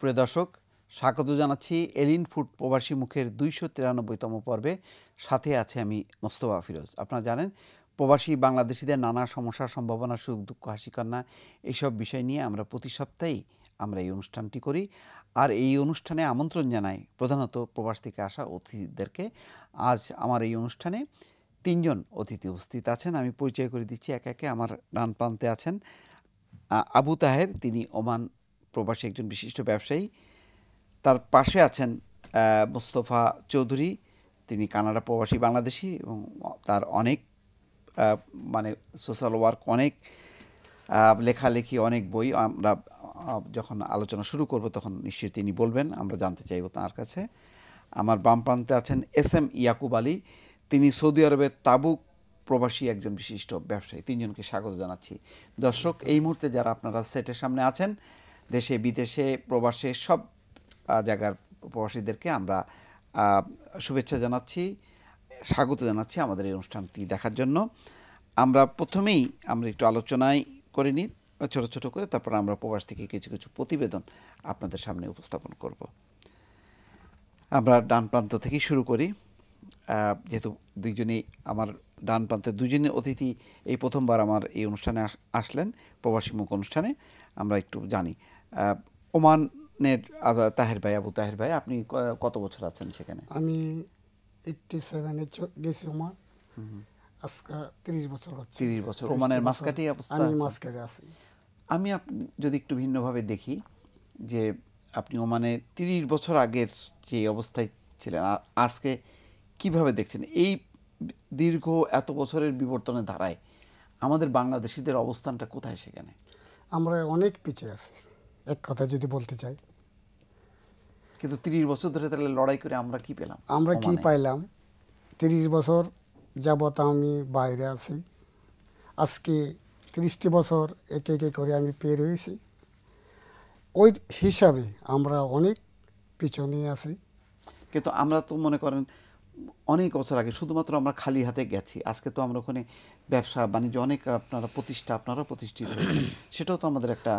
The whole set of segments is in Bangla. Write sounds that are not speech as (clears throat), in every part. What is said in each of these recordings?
সুপ্রিয় দর্শক স্বাগত জানাচ্ছি এলিন ফুড প্রবাসী মুখের দুইশো তিরানব্বইতম পর্বে সাথে আছে আমি মোস্তফা ফিরোজ আপনারা জানেন প্রবাসী বাংলাদেশিদের নানা সমস্যা সম্ভাবনা সুখ দুঃখ হাসিকন্যা এইসব বিষয় নিয়ে আমরা প্রতি সপ্তাহেই আমরা এই অনুষ্ঠানটি করি আর এই অনুষ্ঠানে আমন্ত্রণ জানাই প্রধানত প্রবাস থেকে আসা অতিথিদেরকে আজ আমার এই অনুষ্ঠানে তিনজন অতিথি উপস্থিত আছেন আমি পরিচয় করে দিচ্ছি একে একে আমার ডান প্রান্তে আছেন আবু তাহের তিনি ওমান প্রবাসী একজন বিশিষ্ট ব্যবসায়ী তার পাশে আছেন মুস্তফা চৌধুরী তিনি কানাডা প্রবাসী বাংলাদেশি এবং তার অনেক মানে সোশ্যাল ওয়ার্ক অনেক লেখালেখি অনেক বই আমরা যখন আলোচনা শুরু করব তখন নিশ্চয়ই তিনি বলবেন আমরা জানতে চাইব তাঁর কাছে আমার বাম প্রান্তে আছেন এস এম ইয়াকুব আলী তিনি সৌদি আরবের তাবুক প্রবাসী একজন বিশিষ্ট ব্যবসায়ী তিনজনকে স্বাগত জানাচ্ছি দর্শক এই মুহূর্তে যারা আপনারা সেটের সামনে আছেন দেশে বিদেশে প্রবাসে সব জায়গার প্রবাসীদেরকে আমরা শুভেচ্ছা জানাচ্ছি স্বাগত জানাচ্ছি আমাদের এই অনুষ্ঠানটি দেখার জন্য আমরা প্রথমেই আমরা একটু আলোচনায় করে নিই ছোটো ছোটো করে তারপর আমরা প্রবাস থেকে কিছু কিছু প্রতিবেদন আপনাদের সামনে উপস্থাপন করব আমরা ডান প্রান্ত থেকে শুরু করি যেহেতু দুইজনেই আমার ডান প্রান্তে দুজনে অতিথি এই প্রথমবার আমার এই অনুষ্ঠানে আসলেন প্রবাসী মুখ অনুষ্ঠানে আমরা একটু জানি ওমানের তাহের ভাই আবু তাহের ভাই আপনি কত বছর আছেন সেখানে আমি এইটটি সেভেনে গেছি ওমান আজকা তিরিশ বছর তিরিশ বছর ওমানের মাঝকাটি অবস্থা আমি মাঝকাটে আছি আমি যদি একটু ভিন্নভাবে দেখি যে আপনি ওমানে তিরিশ বছর আগের যে অবস্থায় ছিলেন আজকে কিভাবে দেখছেন এই দীর্ঘ এত বছরের বিবর্তনের ধারায় আমাদের বাংলাদেশিদের অবস্থানটা কোথায় সেখানে আমরা অনেক পিছিয়ে আছি এক কথা যদি বলতে চাই কিন্তু তিরিশ বছর ধরে তাহলে লড়াই করে আমরা কি পেলাম আমরা কি পাইলাম তিরিশ বছর যাবৎ আমি বাইরে আছি আজকে তিরিশটি বছর একে একে করে আমি পেয়ে রয়েছি ওই হিসাবে আমরা অনেক পিছনে আছি কিন্তু আমরা তো মনে করেন অনেক বছর আগে শুধুমাত্র আমরা খালি হাতে গেছি আজকে তো আমরা ওখানে ব্যবসা বাণিজ্য অনেক আপনারা প্রতিষ্ঠা আপনারা প্রতিষ্ঠিত হয়েছে সেটাও তো আমাদের একটা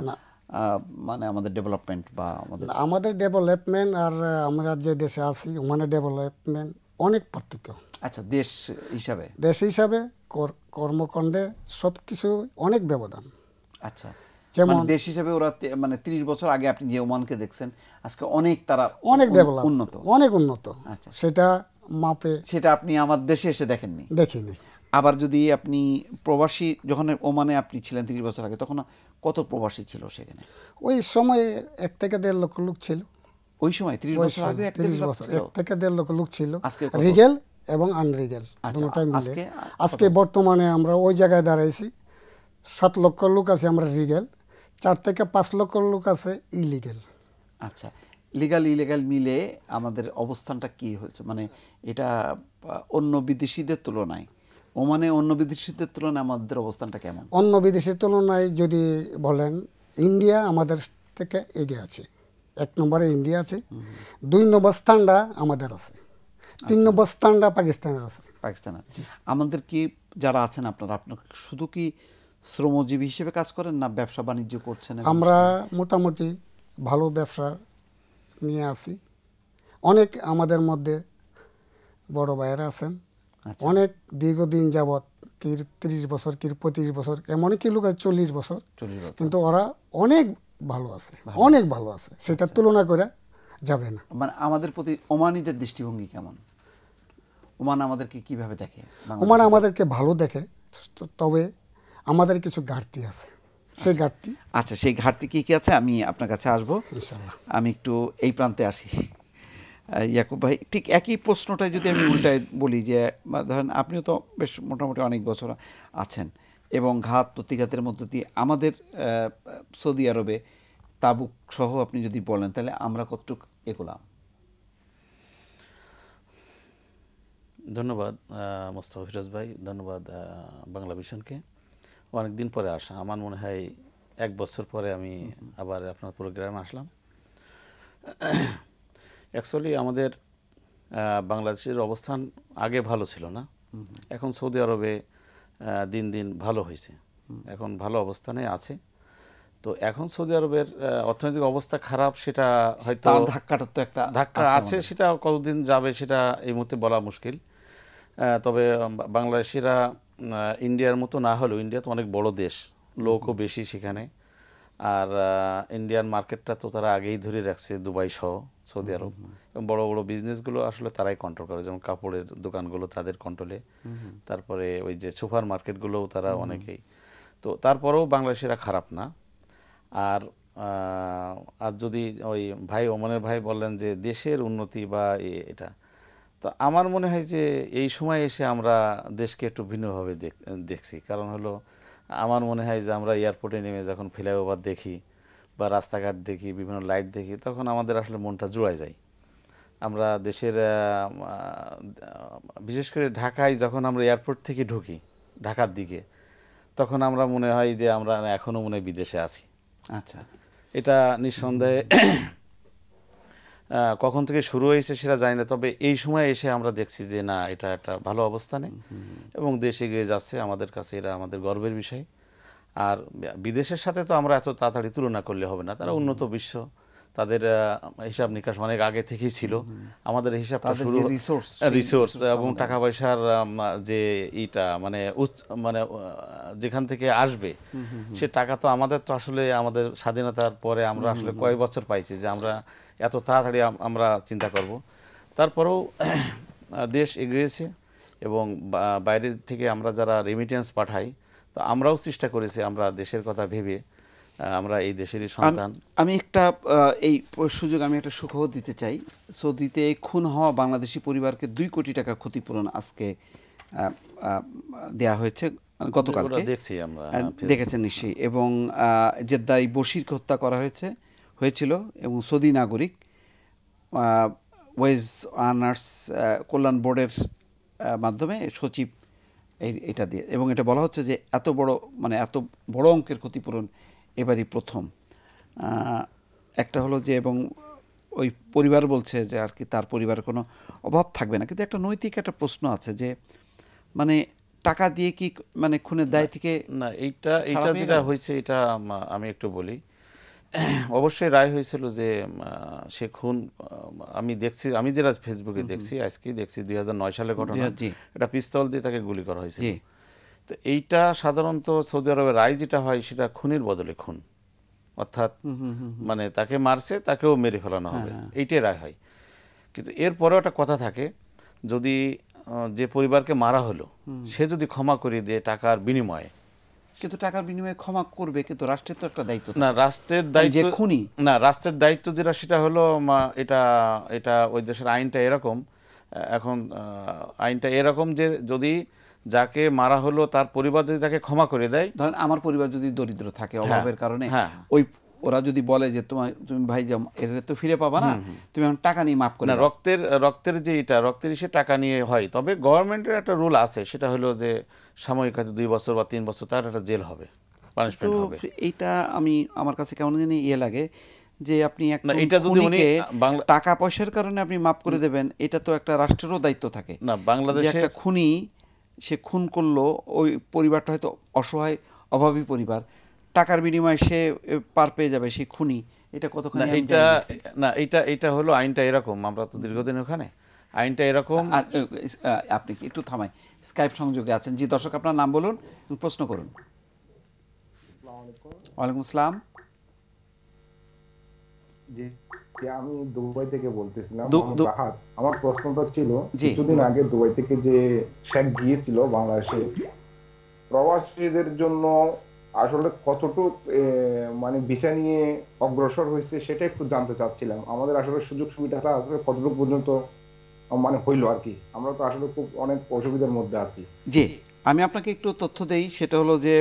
মানে আমাদের ডেভেলপমেন্ট বা আমাদের আমাদের ডেভেলপমেন্ট আর আমরা যে দেশে আছি ওখানে ডেভেলপমেন্ট অনেক পার্থক্য আচ্ছা দেশ হিসাবে দেশ হিসাবে কর্মকাণ্ডে সব কিছু অনেক ব্যবধান আচ্ছা যেমন মানে দেশ হিসাবে ওরা মানে তিরিশ বছর আগে আপনি যে ওমানকে দেখছেন আজকে অনেক তারা অনেক ডেভেলপ উন্নত অনেক উন্নত আচ্ছা সেটা মাপে সেটা আপনি আমার দেশে এসে দেখেননি দেখিনি আবার যদি আপনি প্রবাসী যখন ওমানে আপনি ছিলেন তিরিশ বছর আগে তখন কত প্রবাসী ছিল সেখানে ওই সময়ে এক থেকে দেড় লক্ষ লোক ছিল ওই সময় ত্রিশ বছর আগে ত্রিশ বছর এক থেকে দেড় লক্ষ লোক ছিল রিগেল এবং আনরিগেল আচ্ছা, আজকে বর্তমানে আমরা ওই জায়গায় দাঁড়াইছি সাত লক্ষ লোক আছে আমরা রিগেল চার থেকে পাঁচ লক্ষ লোক আছে ইলিগেল আচ্ছা লিগাল ইলিগাল মিলে আমাদের অবস্থানটা কি হয়েছে মানে এটা অন্য বিদেশিদের তুলনায় ওমানে অন্য বিদেশিদের তুলনায় আমাদের অবস্থানটা কেমন অন্য বিদেশের তুলনায় যদি বলেন ইন্ডিয়া আমাদের থেকে এগিয়ে আছে এক নম্বরে ইন্ডিয়া আছে দুই নম্বর স্থানটা আমাদের আছে তিন আচ্ছা। নম্বর স্থানটা পাকিস্তানের আছে পাকিস্তান আমাদের কি যারা আছেন আপনারা আপনার শুধু কি শ্রমজীবী হিসেবে কাজ করেন না ব্যবসা বাণিজ্য করছেন আমরা মোটামুটি ভালো ব্যবসা নিয়ে আসি অনেক আমাদের মধ্যে বড় ভাইয়েরা আছেন আচ্ছা। অনেক দীর্ঘদিন যাবৎ কি তিরিশ বছর কি পঁয়ত্রিশ বছর এমন কি লোক আছে চল্লিশ বছর কিন্তু ওরা অনেক ভালো আছে অনেক ভালো আছে সেটা আচ্ছা। তুলনা করে যাবে না মানে আমাদের প্রতি ওমানিদের দৃষ্টিভঙ্গি কেমন ওমান আমাদেরকে কিভাবে দেখে ওমান আমাদেরকে ভালো দেখে তবে আমাদের কিছু ঘাটতি আছে সেই আচ্ছা। ঘাটতি আচ্ছা সেই ঘাটতি কি কি আছে আমি আপনার কাছে আসবো আমি একটু এই প্রান্তে আসি ইয়াকুব ভাই ঠিক একই প্রশ্নটাই যদি আমি উল্টায় বলি যে ধরেন আপনিও তো বেশ মোটামুটি অনেক বছর আছেন এবং ঘাত প্রতিঘাতের মধ্য দিয়ে আমাদের সৌদি আরবে তাবুক সহ আপনি যদি বলেন তাহলে আমরা কতটুক এগোলাম ধন্যবাদ মোস্তফা ফিরোজ ভাই ধন্যবাদ বাংলা ভিশনকে দিন পরে আসা আমার মনে হয় এক বছর পরে আমি আবার আপনার প্রোগ্রামে আসলাম অ্যাকচুয়ালি আমাদের বাংলাদেশের অবস্থান আগে ভালো ছিল না এখন সৌদি আরবে দিন দিন ভালো হয়েছে এখন ভালো অবস্থানে আছে তো এখন সৌদি আরবের অর্থনৈতিক অবস্থা খারাপ সেটা হয়তো ধাক্কাটা তো একটা ধাক্কা আছে সেটা কতদিন যাবে সেটা এই মুহূর্তে বলা মুশকিল তবে বাংলাদেশিরা ইন্ডিয়ার মতো না হলেও ইন্ডিয়া তো অনেক বড় দেশ লোকও বেশি সেখানে আর ইন্ডিয়ান মার্কেটটা তো তারা আগেই ধরে রাখছে দুবাই সহ সৌদি আরব এবং বড় বড় বিজনেসগুলো আসলে তারাই কন্ট্রোল করে যেমন কাপড়ের দোকানগুলো তাদের কন্ট্রোলে তারপরে ওই যে সুপার মার্কেটগুলোও তারা অনেকেই তো তারপরেও বাংলাদেশিরা খারাপ না আর আর যদি ওই ভাই ওমানের ভাই বললেন যে দেশের উন্নতি বা এটা তো আমার মনে হয় যে এই সময় এসে আমরা দেশকে একটু ভিন্নভাবে দেখছি কারণ হলো আমার মনে হয় যে আমরা এয়ারপোর্টে নেমে যখন ফ্লাইওভার দেখি বা রাস্তাঘাট দেখি বিভিন্ন লাইট দেখি তখন আমাদের আসলে মনটা জুড়ায় যায় আমরা দেশের বিশেষ করে ঢাকায় যখন আমরা এয়ারপোর্ট থেকে ঢুকি ঢাকার দিকে তখন আমরা মনে হয় যে আমরা এখনও মনে বিদেশে আছি আচ্ছা এটা নিঃসন্দেহে কখন থেকে শুরু হয়েছে সেটা জানি না তবে এই সময় এসে আমরা দেখছি যে না এটা একটা ভালো অবস্থানে এবং দেশে গিয়ে যাচ্ছে আমাদের কাছে এটা আমাদের গর্বের বিষয় আর বিদেশের সাথে তো আমরা এত তাড়াতাড়ি তুলনা করলে হবে না তারা উন্নত বিশ্ব তাদের হিসাব নিকাশ অনেক আগে থেকেই ছিল আমাদের হিসাব শুরু রিসোর্স এবং টাকা পয়সার যে ইটা মানে মানে যেখান থেকে আসবে সে টাকা তো আমাদের তো আসলে আমাদের স্বাধীনতার পরে আমরা আসলে কয় বছর পাইছি যে আমরা এত তাড়াতাড়ি আমরা চিন্তা করব তারপরেও (clears throat) দেশ এগিয়েছে এবং বাইরের থেকে আমরা যারা রেমিটেন্স পাঠাই তো আমরাও চেষ্টা করেছি আমরা দেশের কথা ভেবে আমরা এই দেশেরই সন্তান আমি একটা এই সুযোগ আমি একটা সুখবর দিতে চাই সৌদিতে খুন হওয়া বাংলাদেশি পরিবারকে দুই কোটি টাকা ক্ষতিপূরণ আজকে দেয়া হয়েছে গতকাল দেখছি আমরা দেখেছেন নিশ্চয়ই এবং জেদ্দাই বশিরকে হত্যা করা হয়েছে হয়েছিল এবং সৌদি নাগরিক ওয়েজ আর্নার্স কল্যাণ বোর্ডের মাধ্যমে সচিব এই এটা দিয়ে এবং এটা বলা হচ্ছে যে এত বড় মানে এত বড় অঙ্কের ক্ষতিপূরণ এবারই প্রথম একটা হলো যে এবং ওই পরিবার বলছে যে আর কি তার পরিবার কোনো অভাব থাকবে না কিন্তু একটা নৈতিক একটা প্রশ্ন আছে যে মানে টাকা দিয়ে কি মানে খুনের দায় থেকে না এইটা এইটা যেটা হয়েছে এটা আমি একটু বলি (clears throat) অবশ্যই রায় হয়েছিল যে সে খুন আমি দেখছি আমি যেটা ফেসবুকে দেখছি আজকে দেখছি দুই সালে ঘটনা এটা পিস্তল দিয়ে তাকে গুলি করা হয়েছে তো এইটা সাধারণত সৌদি আরবের রায় যেটা হয় সেটা খুনের বদলে খুন অর্থাৎ মানে তাকে মারছে তাকেও মেরে ফেলানো হবে হ্যাঁ, হ্যাঁ। এইটাই রায় হয় কিন্তু এরপরেও একটা কথা থাকে যদি যে পরিবারকে মারা হলো সে যদি ক্ষমা করিয়ে দিয়ে টাকার বিনিময়ে কিন্তু টাকার বিনিময়ে ক্ষমা করবে কিন্তু রাষ্ট্রের তো একটা দায়িত্ব না রাষ্ট্রের মানে দায়িত্ব যে খুনি না রাষ্ট্রের দায়িত্ব যেটা সেটা হলো এটা এটা ওই দেশের আইনটা এরকম এখন আইনটা এরকম যে যদি যাকে মারা হলো তার পরিবার যদি তাকে ক্ষমা করে দেয় ধরেন আমার পরিবার যদি দরিদ্র থাকে হ্যাঁ, অভাবের কারণে হ্যাঁ। ওই ওরা যদি বলে যে তোমার তুমি ভাই যা এর তো ফিরে পাবা না তুমি এখন টাকা নিয়ে মাফ করে না রক্তের রক্তের যে এটা রক্তের সে টাকা নিয়ে হয় তবে গভর্নমেন্টের একটা রুল আছে সেটা হলো যে সাময়িক হয়তো দুই বছর বা তিন বছর তার একটা জেল হবে পানিশমেন্ট হবে এইটা আমি আমার কাছে কেমন জানি ইয়ে লাগে যে আপনি একটা এটা যদি উনি টাকা পয়সার কারণে আপনি মাফ করে দেবেন এটা তো একটা রাষ্ট্রেরও দায়িত্ব থাকে না বাংলাদেশে একটা খুনি সে খুন করলো ওই পরিবারটা হয়তো অসহায় অভাবী পরিবার টাকার বিনিময়ে সে পার পেয়ে যাবে সেই খুনি এটা কতখানি এটা না এটা এটা হলো আইনটা এরকম আমরা তো দীর্ঘদিন ওখানে আইনটা এরকম আপনি কি একটু থামাই স্কাইপ সংযোগে আছেন জি দর্শক আপনার নাম বলুন প্রশ্ন করুন ওয়ালাইকুম আসসালাম জি আমি দুবাই থেকে বলতেছিলাম আমার প্রশ্নটা ছিল কিছুদিন আগে দুবাই থেকে যে শেখ গিয়েছিল বাংলাদেশে প্রবাসীদের জন্য আসলে কতটুকু মানে ভিসা নিয়ে অগ্রসর হয়েছে সেটা একটু জানতে চাচ্ছিলাম আমাদের আসলে সুযোগ সুবিধাটা আসলে কতটুকু পর্যন্ত মানে হইলো আর কি আমরা তো আসলে খুব অনেক অসুবিধার মধ্যে আছি জি আমি আপনাকে একটু তথ্য দেই সেটা হলো যে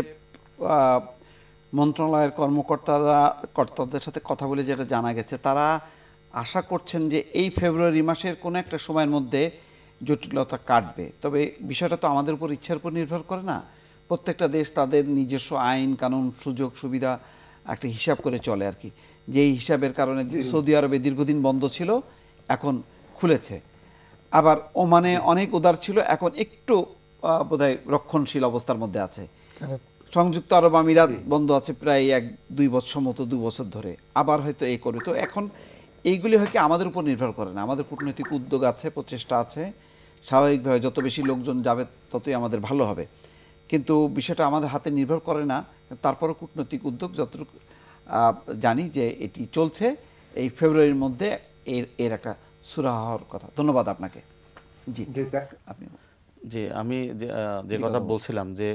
মন্ত্রণালয়ের কর্মকর্তারা কর্তাদের সাথে কথা বলে যেটা জানা গেছে তারা আশা করছেন যে এই ফেব্রুয়ারি মাসের কোনো একটা সময়ের মধ্যে জটিলতা কাটবে তবে বিষয়টা তো আমাদের উপর ইচ্ছার উপর নির্ভর করে না প্রত্যেকটা দেশ তাদের নিজস্ব আইন কানুন সুযোগ সুবিধা একটা হিসাব করে চলে আর কি যেই হিসাবের কারণে সৌদি আরবে দীর্ঘদিন বন্ধ ছিল এখন খুলেছে আবার ওমানে অনেক উদার ছিল এখন একটু বোধহয় রক্ষণশীল অবস্থার মধ্যে আছে সংযুক্ত আরব আমিরাত বন্ধ আছে প্রায় এক দুই বছর মতো দু বছর ধরে আবার হয়তো এই করে তো এখন এইগুলি হয় কি আমাদের উপর নির্ভর করে না আমাদের কূটনৈতিক উদ্যোগ আছে প্রচেষ্টা আছে স্বাভাবিকভাবে যত বেশি লোকজন যাবে ততই আমাদের ভালো হবে কিন্তু বিষয়টা আমাদের হাতে নির্ভর করে না তারপরও কূটনৈতিক উদ্যোগ যতটুকু জানি যে এটি চলছে এই ফেব্রুয়ারির মধ্যে এর এর একটা সুরাহর কথা ধন্যবাদ আপনাকে জি আপনি জি আমি যে কথা বলছিলাম যে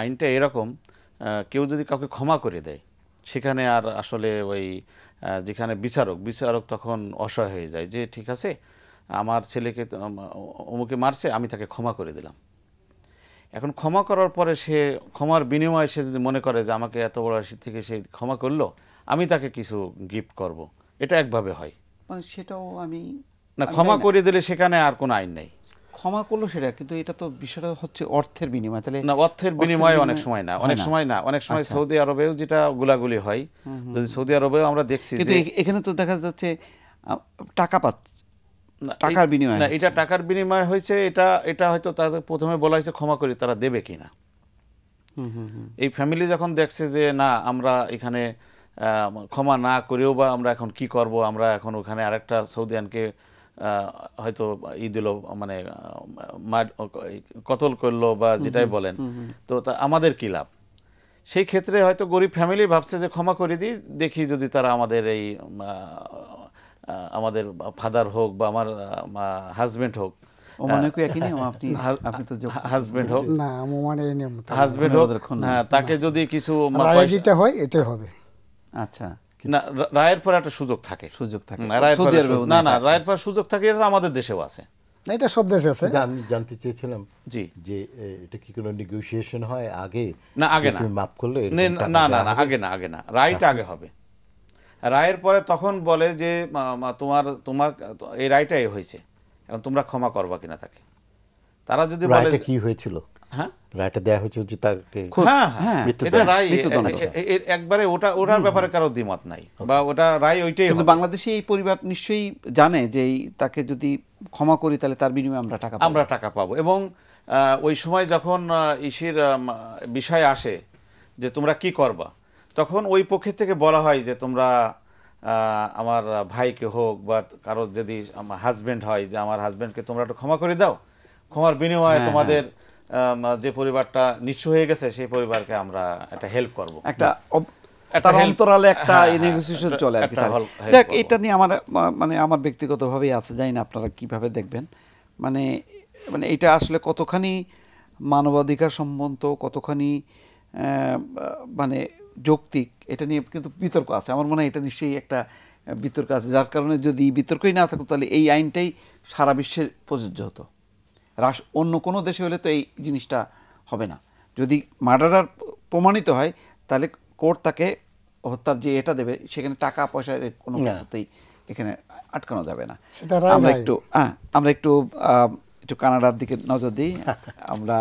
আইনটা এরকম কেউ যদি কাউকে ক্ষমা করে দেয় সেখানে আর আসলে ওই যেখানে বিচারক বিচারক তখন অসহায় হয়ে যায় যে ঠিক আছে আমার ছেলেকে অমুকে মারছে আমি তাকে ক্ষমা করে দিলাম এখন ক্ষমা করার পরে সে ক্ষমার বিনিময়ে সে যদি মনে করে যে আমাকে এত বড় রাশি থেকে সে ক্ষমা করলো আমি তাকে কিছু গিফট করব। এটা একভাবে হয় মানে সেটাও আমি না ক্ষমা করে দিলে সেখানে আর কোনো আইন নেই ক্ষমা করলো সেটা কিন্তু এটা তো বিষয়টা হচ্ছে অর্থের বিনিময় তাহলে না অর্থের বিনিময়ে অনেক সময় না অনেক সময় না অনেক সময় সৌদি আরবেও যেটা গুলাগুলি হয় যদি সৌদি আরবেও আমরা দেখছি কিন্তু এখানে তো দেখা যাচ্ছে টাকা পাচ্ছে টাকার বিনিময় না এটা টাকার বিনিময় হয়েছে এটা এটা হয়তো তাদের প্রথমে বলা হয়েছে ক্ষমা করি তারা দেবে কিনা এই ফ্যামিলি যখন দেখছে যে না আমরা এখানে ক্ষমা না করেও বা আমরা এখন কি করব আমরা এখন ওখানে আরেকটা সৌদিয়ানকে হয়তো ই দিল মানে কতল করলো বা যেটাই বলেন তো আমাদের কি লাভ সেই ক্ষেত্রে হয়তো গরিব ফ্যামিলি ভাবছে যে ক্ষমা করে দিই দেখি যদি তারা আমাদের এই আমাদের ফাদার হোক বা আমার হাজবেন্ড হোক হ্যাঁ, তাকে যদি কিছু আচ্ছা। রায়ের পর একটা সুযোগ থাকে সুযোগ থাকে না না রায়ের পর সুযোগ থাকে আমাদের দেশেও আছে এটা সব দেশে আছে জানতে চেয়েছিলাম জি যে এটা কি কোনো নেগোসিয়েশন হয় আগে না আগে না মাফ করলে না না না আগে না আগে না রায়টা আচ্ছা। আগে হবে রায়ের পরে তখন বলে যে তোমার তোমার এই রায়টাই হয়েছে এখন তোমরা ক্ষমা করবা কিনা তাকে তারা যদি বলে কি হয়েছিল হ্যাঁ? হ্যাঁ, হ্যাঁ। একবারে ওটা ওটার ব্যাপারে কারো নাই বা ওটা রায় ওইটাই পরিবার নিশ্চয়ই জানে যে তাকে যদি ক্ষমা করি তাহলে তার বিনিময়ে আমরা টাকা আমরা টাকা পাবো এবং ওই সময় যখন ইসির বিষয় আসে যে তোমরা কি করবা তখন ওই পক্ষের থেকে বলা হয় যে তোমরা আমার ভাইকে হোক বা কারোর যদি আমার হাজব্যান্ড হয় যে আমার হাজব্যান্ডকে তোমরা একটু ক্ষমা করে দাও ক্ষমার বিনিময়ে হ্যাঁ, তোমাদের হ্যাঁ। যে পরিবারটা নিঃস্ব হয়ে গেছে সেই পরিবারকে আমরা একটা হেল্প করব একটা তার অন্তরালে একটা নেগোসিয়েশন হ্যাঁ, চলে আর কি দেখ এটা নিয়ে আমার মানে আমার ব্যক্তিগতভাবেই আছে জানি না আপনারা কিভাবে দেখবেন মানে মানে এটা আসলে কতখানি মানবাধিকার সম্বন্ধ কতখানি মানে যৌক্তিক এটা নিয়ে কিন্তু বিতর্ক আছে আমার মনে হয় এটা নিশ্চয়ই একটা বিতর্ক আছে যার কারণে যদি বিতর্কই না থাকতো তাহলে এই আইনটাই সারা বিশ্বে প্রযোজ্য হতো রাস অন্য কোনো দেশে হলে তো এই জিনিসটা হবে না যদি মার্ডারার প্রমাণিত হয় তাহলে কোর্ট তাকে হত্যার যে এটা দেবে সেখানে টাকা পয়সা কোনো কিছুতেই এখানে আটকানো যাবে না আমরা একটু হ্যাঁ আমরা একটু একটু কানাডার দিকে নজর দিই (laughs) আমরা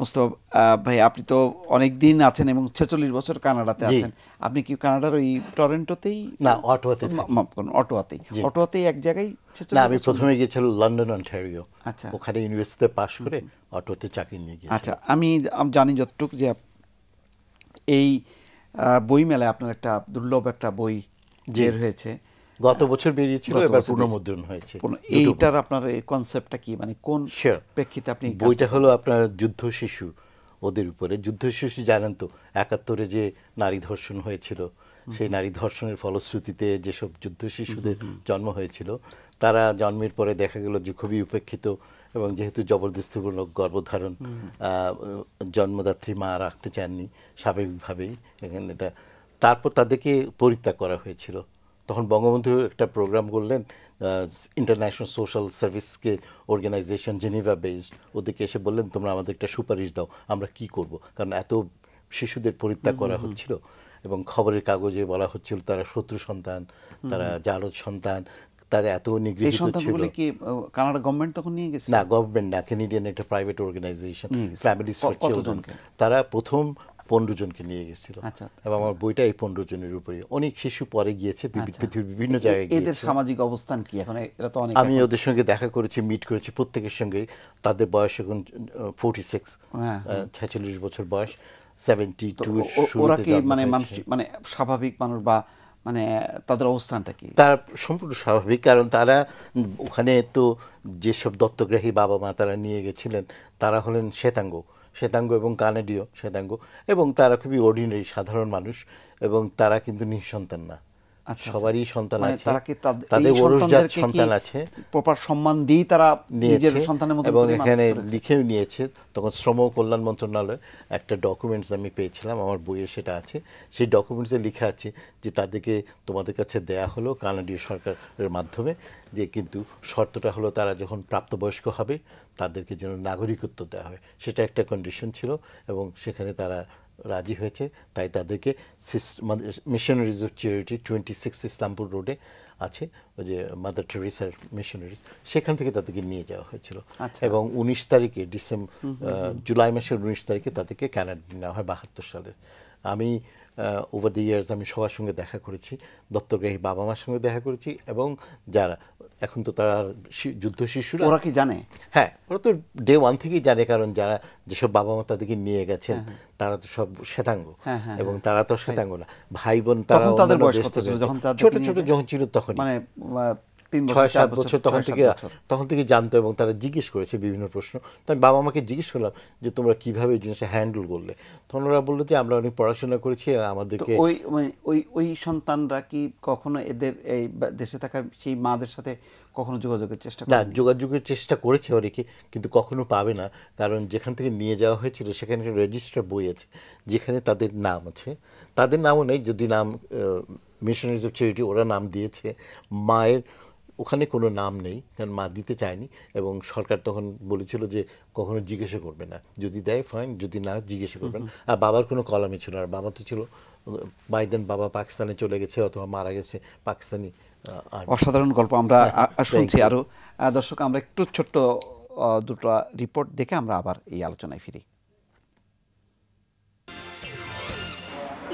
মুস্তফা ভাই আপনি তো অনেক দিন আছেন এবং ছেচল্লিশ বছর কানাডাতে আছেন আপনি কি কানাডার ওই টরেন্টোতেই না অটোয়াতে অটোয়াতেই অটোয়াতেই এক জায়গায় না আমি প্রথমে গিয়েছিলাম লন্ডন অন্টারিও আচ্ছা ওখানে ইউনিভার্সিটিতে পাশ করে অটোতে চাকরি নিয়ে গিয়ে আচ্ছা আমি জানি যতটুকু যে এই বই মেলায় আপনার একটা দুর্লভ একটা বই বের হয়েছে গত বছর বেরিয়েছিল এবার পুনর্মুদ্রণ হয়েছে এইটার আপনার কনসেপ্টটা কি মানে কোন প্রেক্ষিতে আপনি বইটা হলো আপনার যুদ্ধ শিশু ওদের উপরে যুদ্ধ শিশু জানেন তো একাত্তরে যে নারী ধর্ষণ হয়েছিল সেই নারী ধর্ষণের ফলশ্রুতিতে যেসব যুদ্ধ শিশুদের জন্ম হয়েছিল তারা জন্মের পরে দেখা গেল যে খুবই উপেক্ষিত এবং যেহেতু জবরদস্তিমূলক গর্ভধারণ জন্মদাত্রী মা রাখতে চাননি স্বাভাবিকভাবেই এখানে এটা তারপর তাদেরকে পরিত্যাগ করা হয়েছিল তখন বঙ্গবন্ধু একটা প্রোগ্রাম করলেন ইন্টারন্যাশনাল সোশ্যাল সার্ভিসকে অর্গানাইজেশন জেনেভা বেসড ওদেরকে এসে বললেন তোমরা আমাদের একটা সুপারিশ দাও আমরা কি করব কারণ এত শিশুদের পরিত্যাগ করা হচ্ছিল এবং খবরের কাগজে বলা হচ্ছিল তারা শত্রু সন্তান তারা জারদ সন্তান তারা এত নিগৃহীত ছিল কি কানাডা গভর্নমেন্ট তখন নিয়ে গেছে না গভর্নমেন্ট না কেনিডিয়ান একটা প্রাইভেট অর্গানাইজেশন ফ্যামিলি কতজন তারা প্রথম পনেরো জনকে নিয়ে গেছিল আচ্ছা, আচ্ছা। এবং আমার বইটা এই পনেরো জনের উপরে অনেক শিশু পরে গিয়েছে আচ্ছা। পৃথিবীর বিভিন্ন জায়গায় এদের সামাজিক অবস্থান কি এখন এরা তো অনেক আমি ওদের সঙ্গে দেখা করেছি মিট করেছি প্রত্যেকের সঙ্গে তাদের বয়স এখন ফোর্টি হ্যাঁ, সিক্স হ্যাঁ। ছেচল্লিশ বছর বয়স সেভেন্টি টু ওরা কি মানে মানুষ মানে স্বাভাবিক মানুষ বা মানে তাদের অবস্থানটা কি তার সম্পূর্ণ স্বাভাবিক কারণ তারা ওখানে তো যেসব দত্তগ্রাহী বাবা মা তারা নিয়ে গেছিলেন তারা হলেন শ্বেতাঙ্গ শ্বেতাঙ্গ এবং কানাডীয় শ্বেতাঙ্গ এবং তারা খুবই অর্ডিনারি সাধারণ মানুষ এবং তারা কিন্তু নিঃসন্তান না আচ্ছা, আচ্ছা। সবারই সন্তান মানে আছে তারা কি তাদের ওরসজাত সন্তান আছে প্রপার সম্মান দিয়ে তারা নিজের সন্তানের মতো এবং এখানে লিখেও নিয়েছে তখন শ্রম ও কল্যাণ মন্ত্রণালয় একটা ডকুমেন্টস আমি পেয়েছিলাম আমার বইয়ে সেটা আছে সেই ডকুমেন্টসে লেখা আছে যে তাদেরকে তোমাদের কাছে দেয়া হলো কানাডীয় সরকারের মাধ্যমে যে কিন্তু শর্তটা হলো তারা যখন প্রাপ্তবয়স্ক হবে তাদেরকে যেন নাগরিকত্ব দেওয়া হবে সেটা একটা কন্ডিশন ছিল এবং সেখানে তারা রাজি হয়েছে তাই তাদেরকে missionaries of charity twenty six Islampur রোডে আছে ওই যে মাদার টেরিসার মিশনারিজ সেখান থেকে তাদেরকে নিয়ে যাওয়া হয়েছিল আচ্ছা। এবং উনিশ তারিখে ডিসেম্বর জুলাই মাসের উনিশ তারিখে তাদেরকে ক্যানাডা নেওয়া হয় বাহাত্তর সালের আমি ওভার দি ইয়ার্স আমি সবার সঙ্গে দেখা করেছি দত্তগ্রাহী বাবা মার সঙ্গে দেখা করেছি এবং যারা এখন তো তারা যুদ্ধ শিশুরা ওরা কি জানে হ্যাঁ ওরা তো ডে ওয়ান থেকেই জানে কারণ যারা যেসব বাবা মা তাদেরকে নিয়ে গেছেন হ্যাঁ, হ্যাঁ। তারা তো সব শ্বেতাঙ্গ হ্যাঁ, এবং তারা তো শ্বেতাঙ্গ না ভাই বোন তারা ছোট ছোট যখন ছিল তখন মানে তিন ছয় সাত বছর তখন থেকে তখন থেকে জানতো এবং তারা জিজ্ঞেস করেছে বিভিন্ন প্রশ্ন তো আমি বাবা মাকে জিজ্ঞেস করলাম যে তোমরা কিভাবে এই জিনিসটা হ্যান্ডেল করলে তখন ওরা বললো যে আমরা অনেক পড়াশোনা করেছি আমাদেরকে ওই ওই ওই সন্তানরা কি কখনো এদের এই দেশে থাকা সেই মাদের সাথে কখনো যোগাযোগের চেষ্টা না যোগাযোগের চেষ্টা করেছে অনেকে কিন্তু কখনো পাবে না কারণ যেখান থেকে নিয়ে যাওয়া হয়েছিল সেখানে রেজিস্টার বই আছে যেখানে তাদের নাম আছে তাদের নামও নেই যদি নাম মিশনারিজ অফ চ্যারিটি ওরা নাম দিয়েছে মায়ের ওখানে কোনো নাম নেই কারণ মা দিতে চায়নি এবং সরকার তখন বলেছিল যে কখনো জিজ্ঞাসা করবে না যদি দেয় ফাইন যদি না জিজ্ঞাসা করবে না আর বাবার কোনো কলমে ছিল আর বাবা তো ছিল বাইদেন বাবা পাকিস্তানে চলে গেছে অথবা মারা গেছে পাকিস্তানি অসাধারণ গল্প আমরা হ্যাঁ, শুনছি আরও দর্শক আমরা একটু ছোট্ট দুটো রিপোর্ট দেখে আমরা আবার এই আলোচনায় ফিরি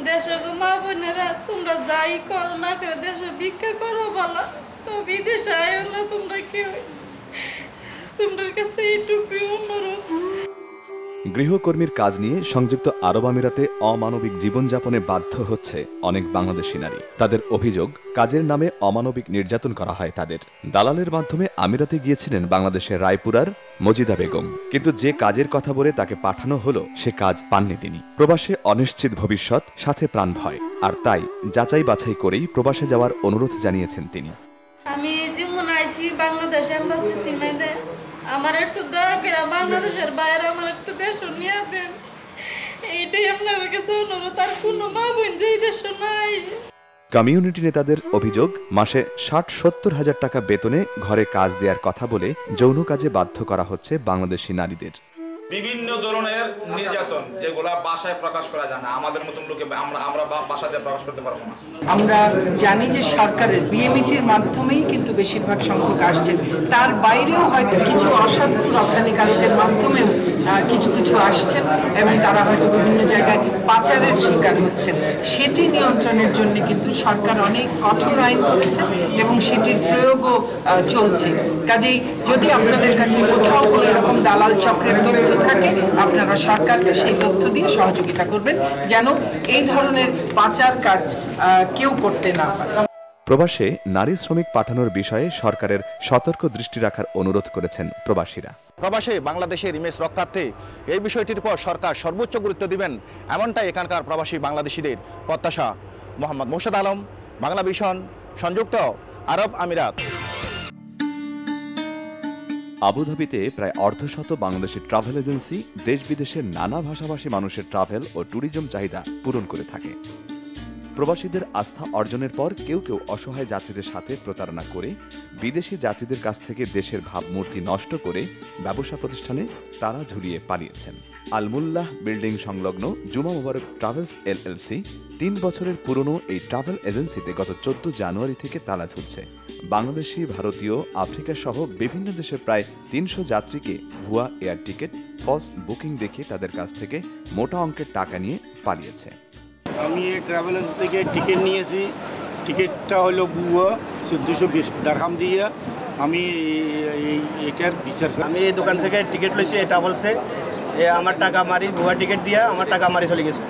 দেশ মা বোনেরা তোমরা যাই করো না করে দেশে ভিক্ষা করো বলা না তোমরা কেউ তোমাদের কাছে অনুরোধ গৃহকর্মীর কাজ নিয়ে সংযুক্ত আরব আমিরাতে অমানবিক জীবনযাপনে বাধ্য হচ্ছে অনেক বাংলাদেশি নারী তাদের অভিযোগ কাজের নামে অমানবিক নির্যাতন করা হয় তাদের দালালের মাধ্যমে আমিরাতে গিয়েছিলেন বাংলাদেশের রায়পুরার মজিদা বেগম কিন্তু যে কাজের কথা বলে তাকে পাঠানো হলো সে কাজ পাননি তিনি প্রবাসে অনিশ্চিত ভবিষ্যৎ সাথে প্রাণ ভয় আর তাই যাচাই বাছাই করেই প্রবাসে যাওয়ার অনুরোধ জানিয়েছেন তিনি আমার একটু দয়া করে বাংলাদেশের বাইরে আমার একটু দেশ নিয়ে আসেন এইটাই আপনার কাছে অনুরোধ আর কোনো মা বোন যেই দেশ নাই কমিউনিটি নেতাদের অভিযোগ মাসে ষাট সত্তর হাজার টাকা বেতনে ঘরে কাজ দেওয়ার কথা বলে যৌন কাজে বাধ্য করা হচ্ছে বাংলাদেশি নারীদের বিভিন্ন ধরনের নির্যাতন যেগুলা বাসায় প্রকাশ করা যায় না আমাদের মতন লোকে আমরা আমরা বাসাতে প্রকাশ করতে পারবো না আমরা জানি যে সরকারের বিএমইটির e মাধ্যমেই কিন্তু বেশিরভাগ সংখ্যক আসছে তার বাইরেও হয়তো কিছু অসাধু রপ্তানিকারকের মাধ্যমেও কিছু কিছু আসছেন এবং তারা হয়তো বিভিন্ন জায়গায় পাচারের শিকার হচ্ছেন সেটি নিয়ন্ত্রণের জন্য কিন্তু সরকার অনেক কঠোর আইন করেছে এবং সেটির প্রয়োগও চলছে কাজেই যদি আপনাদের কাছে কোথাও কোনো এরকম দালাল চক্রের তথ্য থাকে আপনারা সরকারকে সেই তথ্য দিয়ে সহযোগিতা করবেন যেন এই ধরনের পাচার কাজ কেউ করতে না পারে প্রবাসে নারী শ্রমিক পাঠানোর বিষয়ে সরকারের সতর্ক দৃষ্টি রাখার অনুরোধ করেছেন প্রবাসীরা প্রবাসে বাংলাদেশের ইমেজ রক্ষার্থে এই বিষয়টির পর সরকার সর্বোচ্চ গুরুত্ব দিবেন এমনটাই এখানকার প্রবাসী বাংলাদেশিদের প্রত্যাশা মোহাম্মদ মোর্শেদ আলম বাংলা ভিশন সংযুক্ত আরব আমিরাত আবুধাবিতে প্রায় অর্ধশত বাংলাদেশি ট্রাভেল এজেন্সি দেশ বিদেশের নানা ভাষাভাষী মানুষের ট্রাভেল ও ট্যুরিজম চাহিদা পূরণ করে থাকে প্রবাসীদের আস্থা অর্জনের পর কেউ কেউ অসহায় যাত্রীদের সাথে প্রতারণা করে বিদেশি যাত্রীদের কাছ থেকে দেশের ভাবমূর্তি নষ্ট করে ব্যবসা প্রতিষ্ঠানে তারা ঝুলিয়ে পালিয়েছেন আলমুল্লাহ বিল্ডিং সংলগ্ন জুমা মুবারক ট্রাভেলস সি তিন বছরের পুরনো এই ট্রাভেল এজেন্সিতে গত চোদ্দ জানুয়ারি থেকে তালা ঝুলছে বাংলাদেশি ভারতীয় আফ্রিকা সহ বিভিন্ন দেশের প্রায় তিনশো যাত্রীকে ভুয়া এয়ার টিকিট ফলস বুকিং দেখে তাদের কাছ থেকে মোটা অঙ্কের টাকা নিয়ে পালিয়েছে আমি এই ট্রাভেল এজেন্সি থেকে টিকিট নিয়েছি টিকিটটা হলো ভুয়া চোদ্দোশো বিশ দেখাম দিয়ে আমি এটার বিচার আমি এই দোকান থেকে টিকিট লইছি এটা বলছে এ আমার টাকা মারি ভুয়া টিকিট দিয়ে আমার টাকা মারি চলে গেছে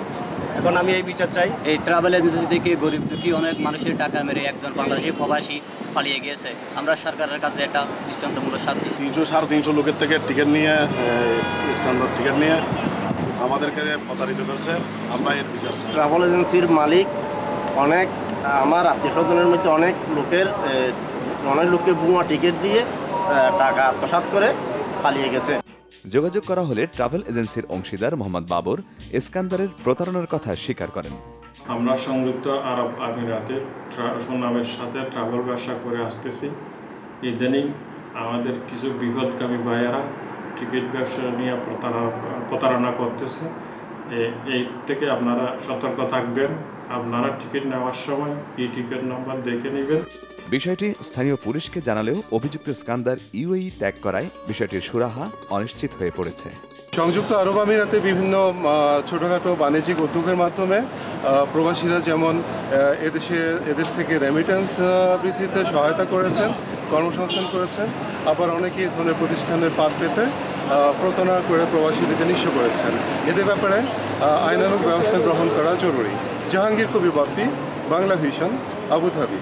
এখন আমি এই বিচার চাই এই ট্রাভেল এজেন্সি থেকে গরিব দুঃখী অনেক মানুষের টাকা মেরে একজন বাংলাদেশি প্রবাসী পালিয়ে গিয়েছে আমরা সরকারের কাছে এটা দৃষ্টান্তমূলক শাস্তি তিনশো সাড়ে তিনশো লোকের থেকে টিকিট নিয়ে স্কান্দর টিকিট নিয়ে আমাদেরকে প্রতারিত করছে আমরা এর বিচার চাই ট্রাভেল এজেন্সির মালিক অনেক আমার আত্মীয় স্বজনের মধ্যে অনেক লোকের অনেক লোককে বুয়া টিকিট দিয়ে টাকা আত্মসাত করে পালিয়ে গেছে যোগাযোগ করা হলে ট্রাভেল এজেন্সির অংশীদার মোহাম্মদ বাবর এসকান্দারের প্রতারণার কথা স্বীকার করেন আমরা সংযুক্ত আরব আমিরাতে সুনামের সাথে ট্রাভেল ব্যবসা করে আসতেছি ইদানিং আমাদের কিছু বিপদকামী বায়ারা টিকিট ব্যবসা নিয়ে প্রতারণা প্রতারণা করতেছে এই থেকে আপনারা সতর্ক থাকবেন আপনারা টিকিট নেওয়ার সময় ই টিকিট নাম্বার দেখে নেবেন বিষয়টি স্থানীয় পুলিশকে জানালেও অভিযুক্ত স্কান্দার ইউএই ত্যাগ করায় বিষয়টির সুরাহা অনিশ্চিত হয়ে পড়েছে সংযুক্ত আরব আমিরাতে বিভিন্ন ছোটোখাটো বাণিজ্যিক উদ্যোগের মাধ্যমে প্রবাসীরা যেমন এদেশে এদেশ থেকে রেমিটেন্স বৃদ্ধিতে সহায়তা করেছেন কর্মসংস্থান করেছেন আবার অনেকেই ধরনের প্রতিষ্ঠানের পাত পেতে প্রতারণা করে প্রবাসীদেরকে নিঃস্ব করেছেন এদের ব্যাপারে আইনানুগ ব্যবস্থা গ্রহণ করা জরুরি জাহাঙ্গীর কবি বাপ্পি বাংলা ভিশন আবুধাবি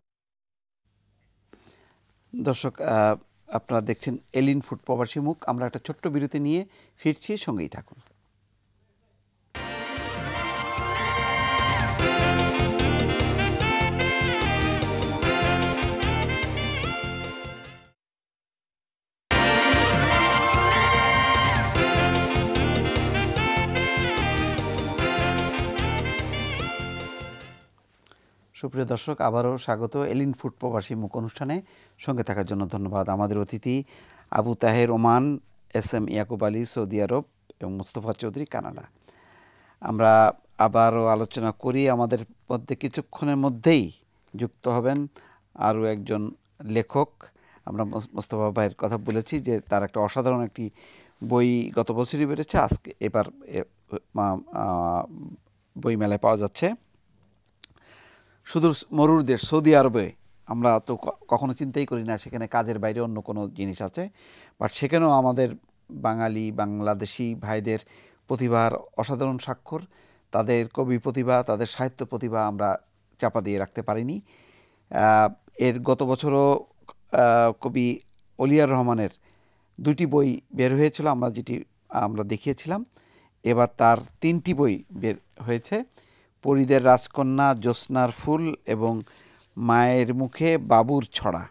দর্শক আপনারা দেখছেন এলিন ফুড প্রবাসী মুখ আমরা একটা ছোট্ট বিরতি নিয়ে ফিরছি সঙ্গেই থাকুন সুপ্রিয় দর্শক আবারও স্বাগত এলিন ফুড প্রবাসী মুখ অনুষ্ঠানে সঙ্গে থাকার জন্য ধন্যবাদ আমাদের অতিথি Abu Taher Oman S M Yakub Ali সৌদি আরব এবং মুস্তফা চৌধুরী কানাডা আমরা আবারও আলোচনা করি আমাদের মধ্যে কিছুক্ষণের মধ্যেই যুক্ত হবেন আরও একজন লেখক আমরা মোস্তফা ভাইয়ের কথা বলেছি যে তার একটা অসাধারণ একটি বই গত বছরই বেড়েছে আজকে এবার বইমেলায় পাওয়া যাচ্ছে শুধু মরুর দেশ সৌদি আরবে আমরা তো কখনো চিন্তাই করি না সেখানে কাজের বাইরে অন্য কোনো জিনিস আছে বাট সেখানেও আমাদের বাঙালি বাংলাদেশি ভাইদের প্রতিভার অসাধারণ স্বাক্ষর তাদের কবি প্রতিভা তাদের সাহিত্য প্রতিভা আমরা চাপা দিয়ে রাখতে পারিনি এর গত বছরও কবি অলিয়ার রহমানের দুটি বই বের হয়েছিল আমরা যেটি আমরা দেখিয়েছিলাম এবার তার তিনটি বই বের হয়েছে পরিদের রাজকন্যা জ্যোৎস্নার ফুল এবং মায়ের মুখে বাবুর ছড়া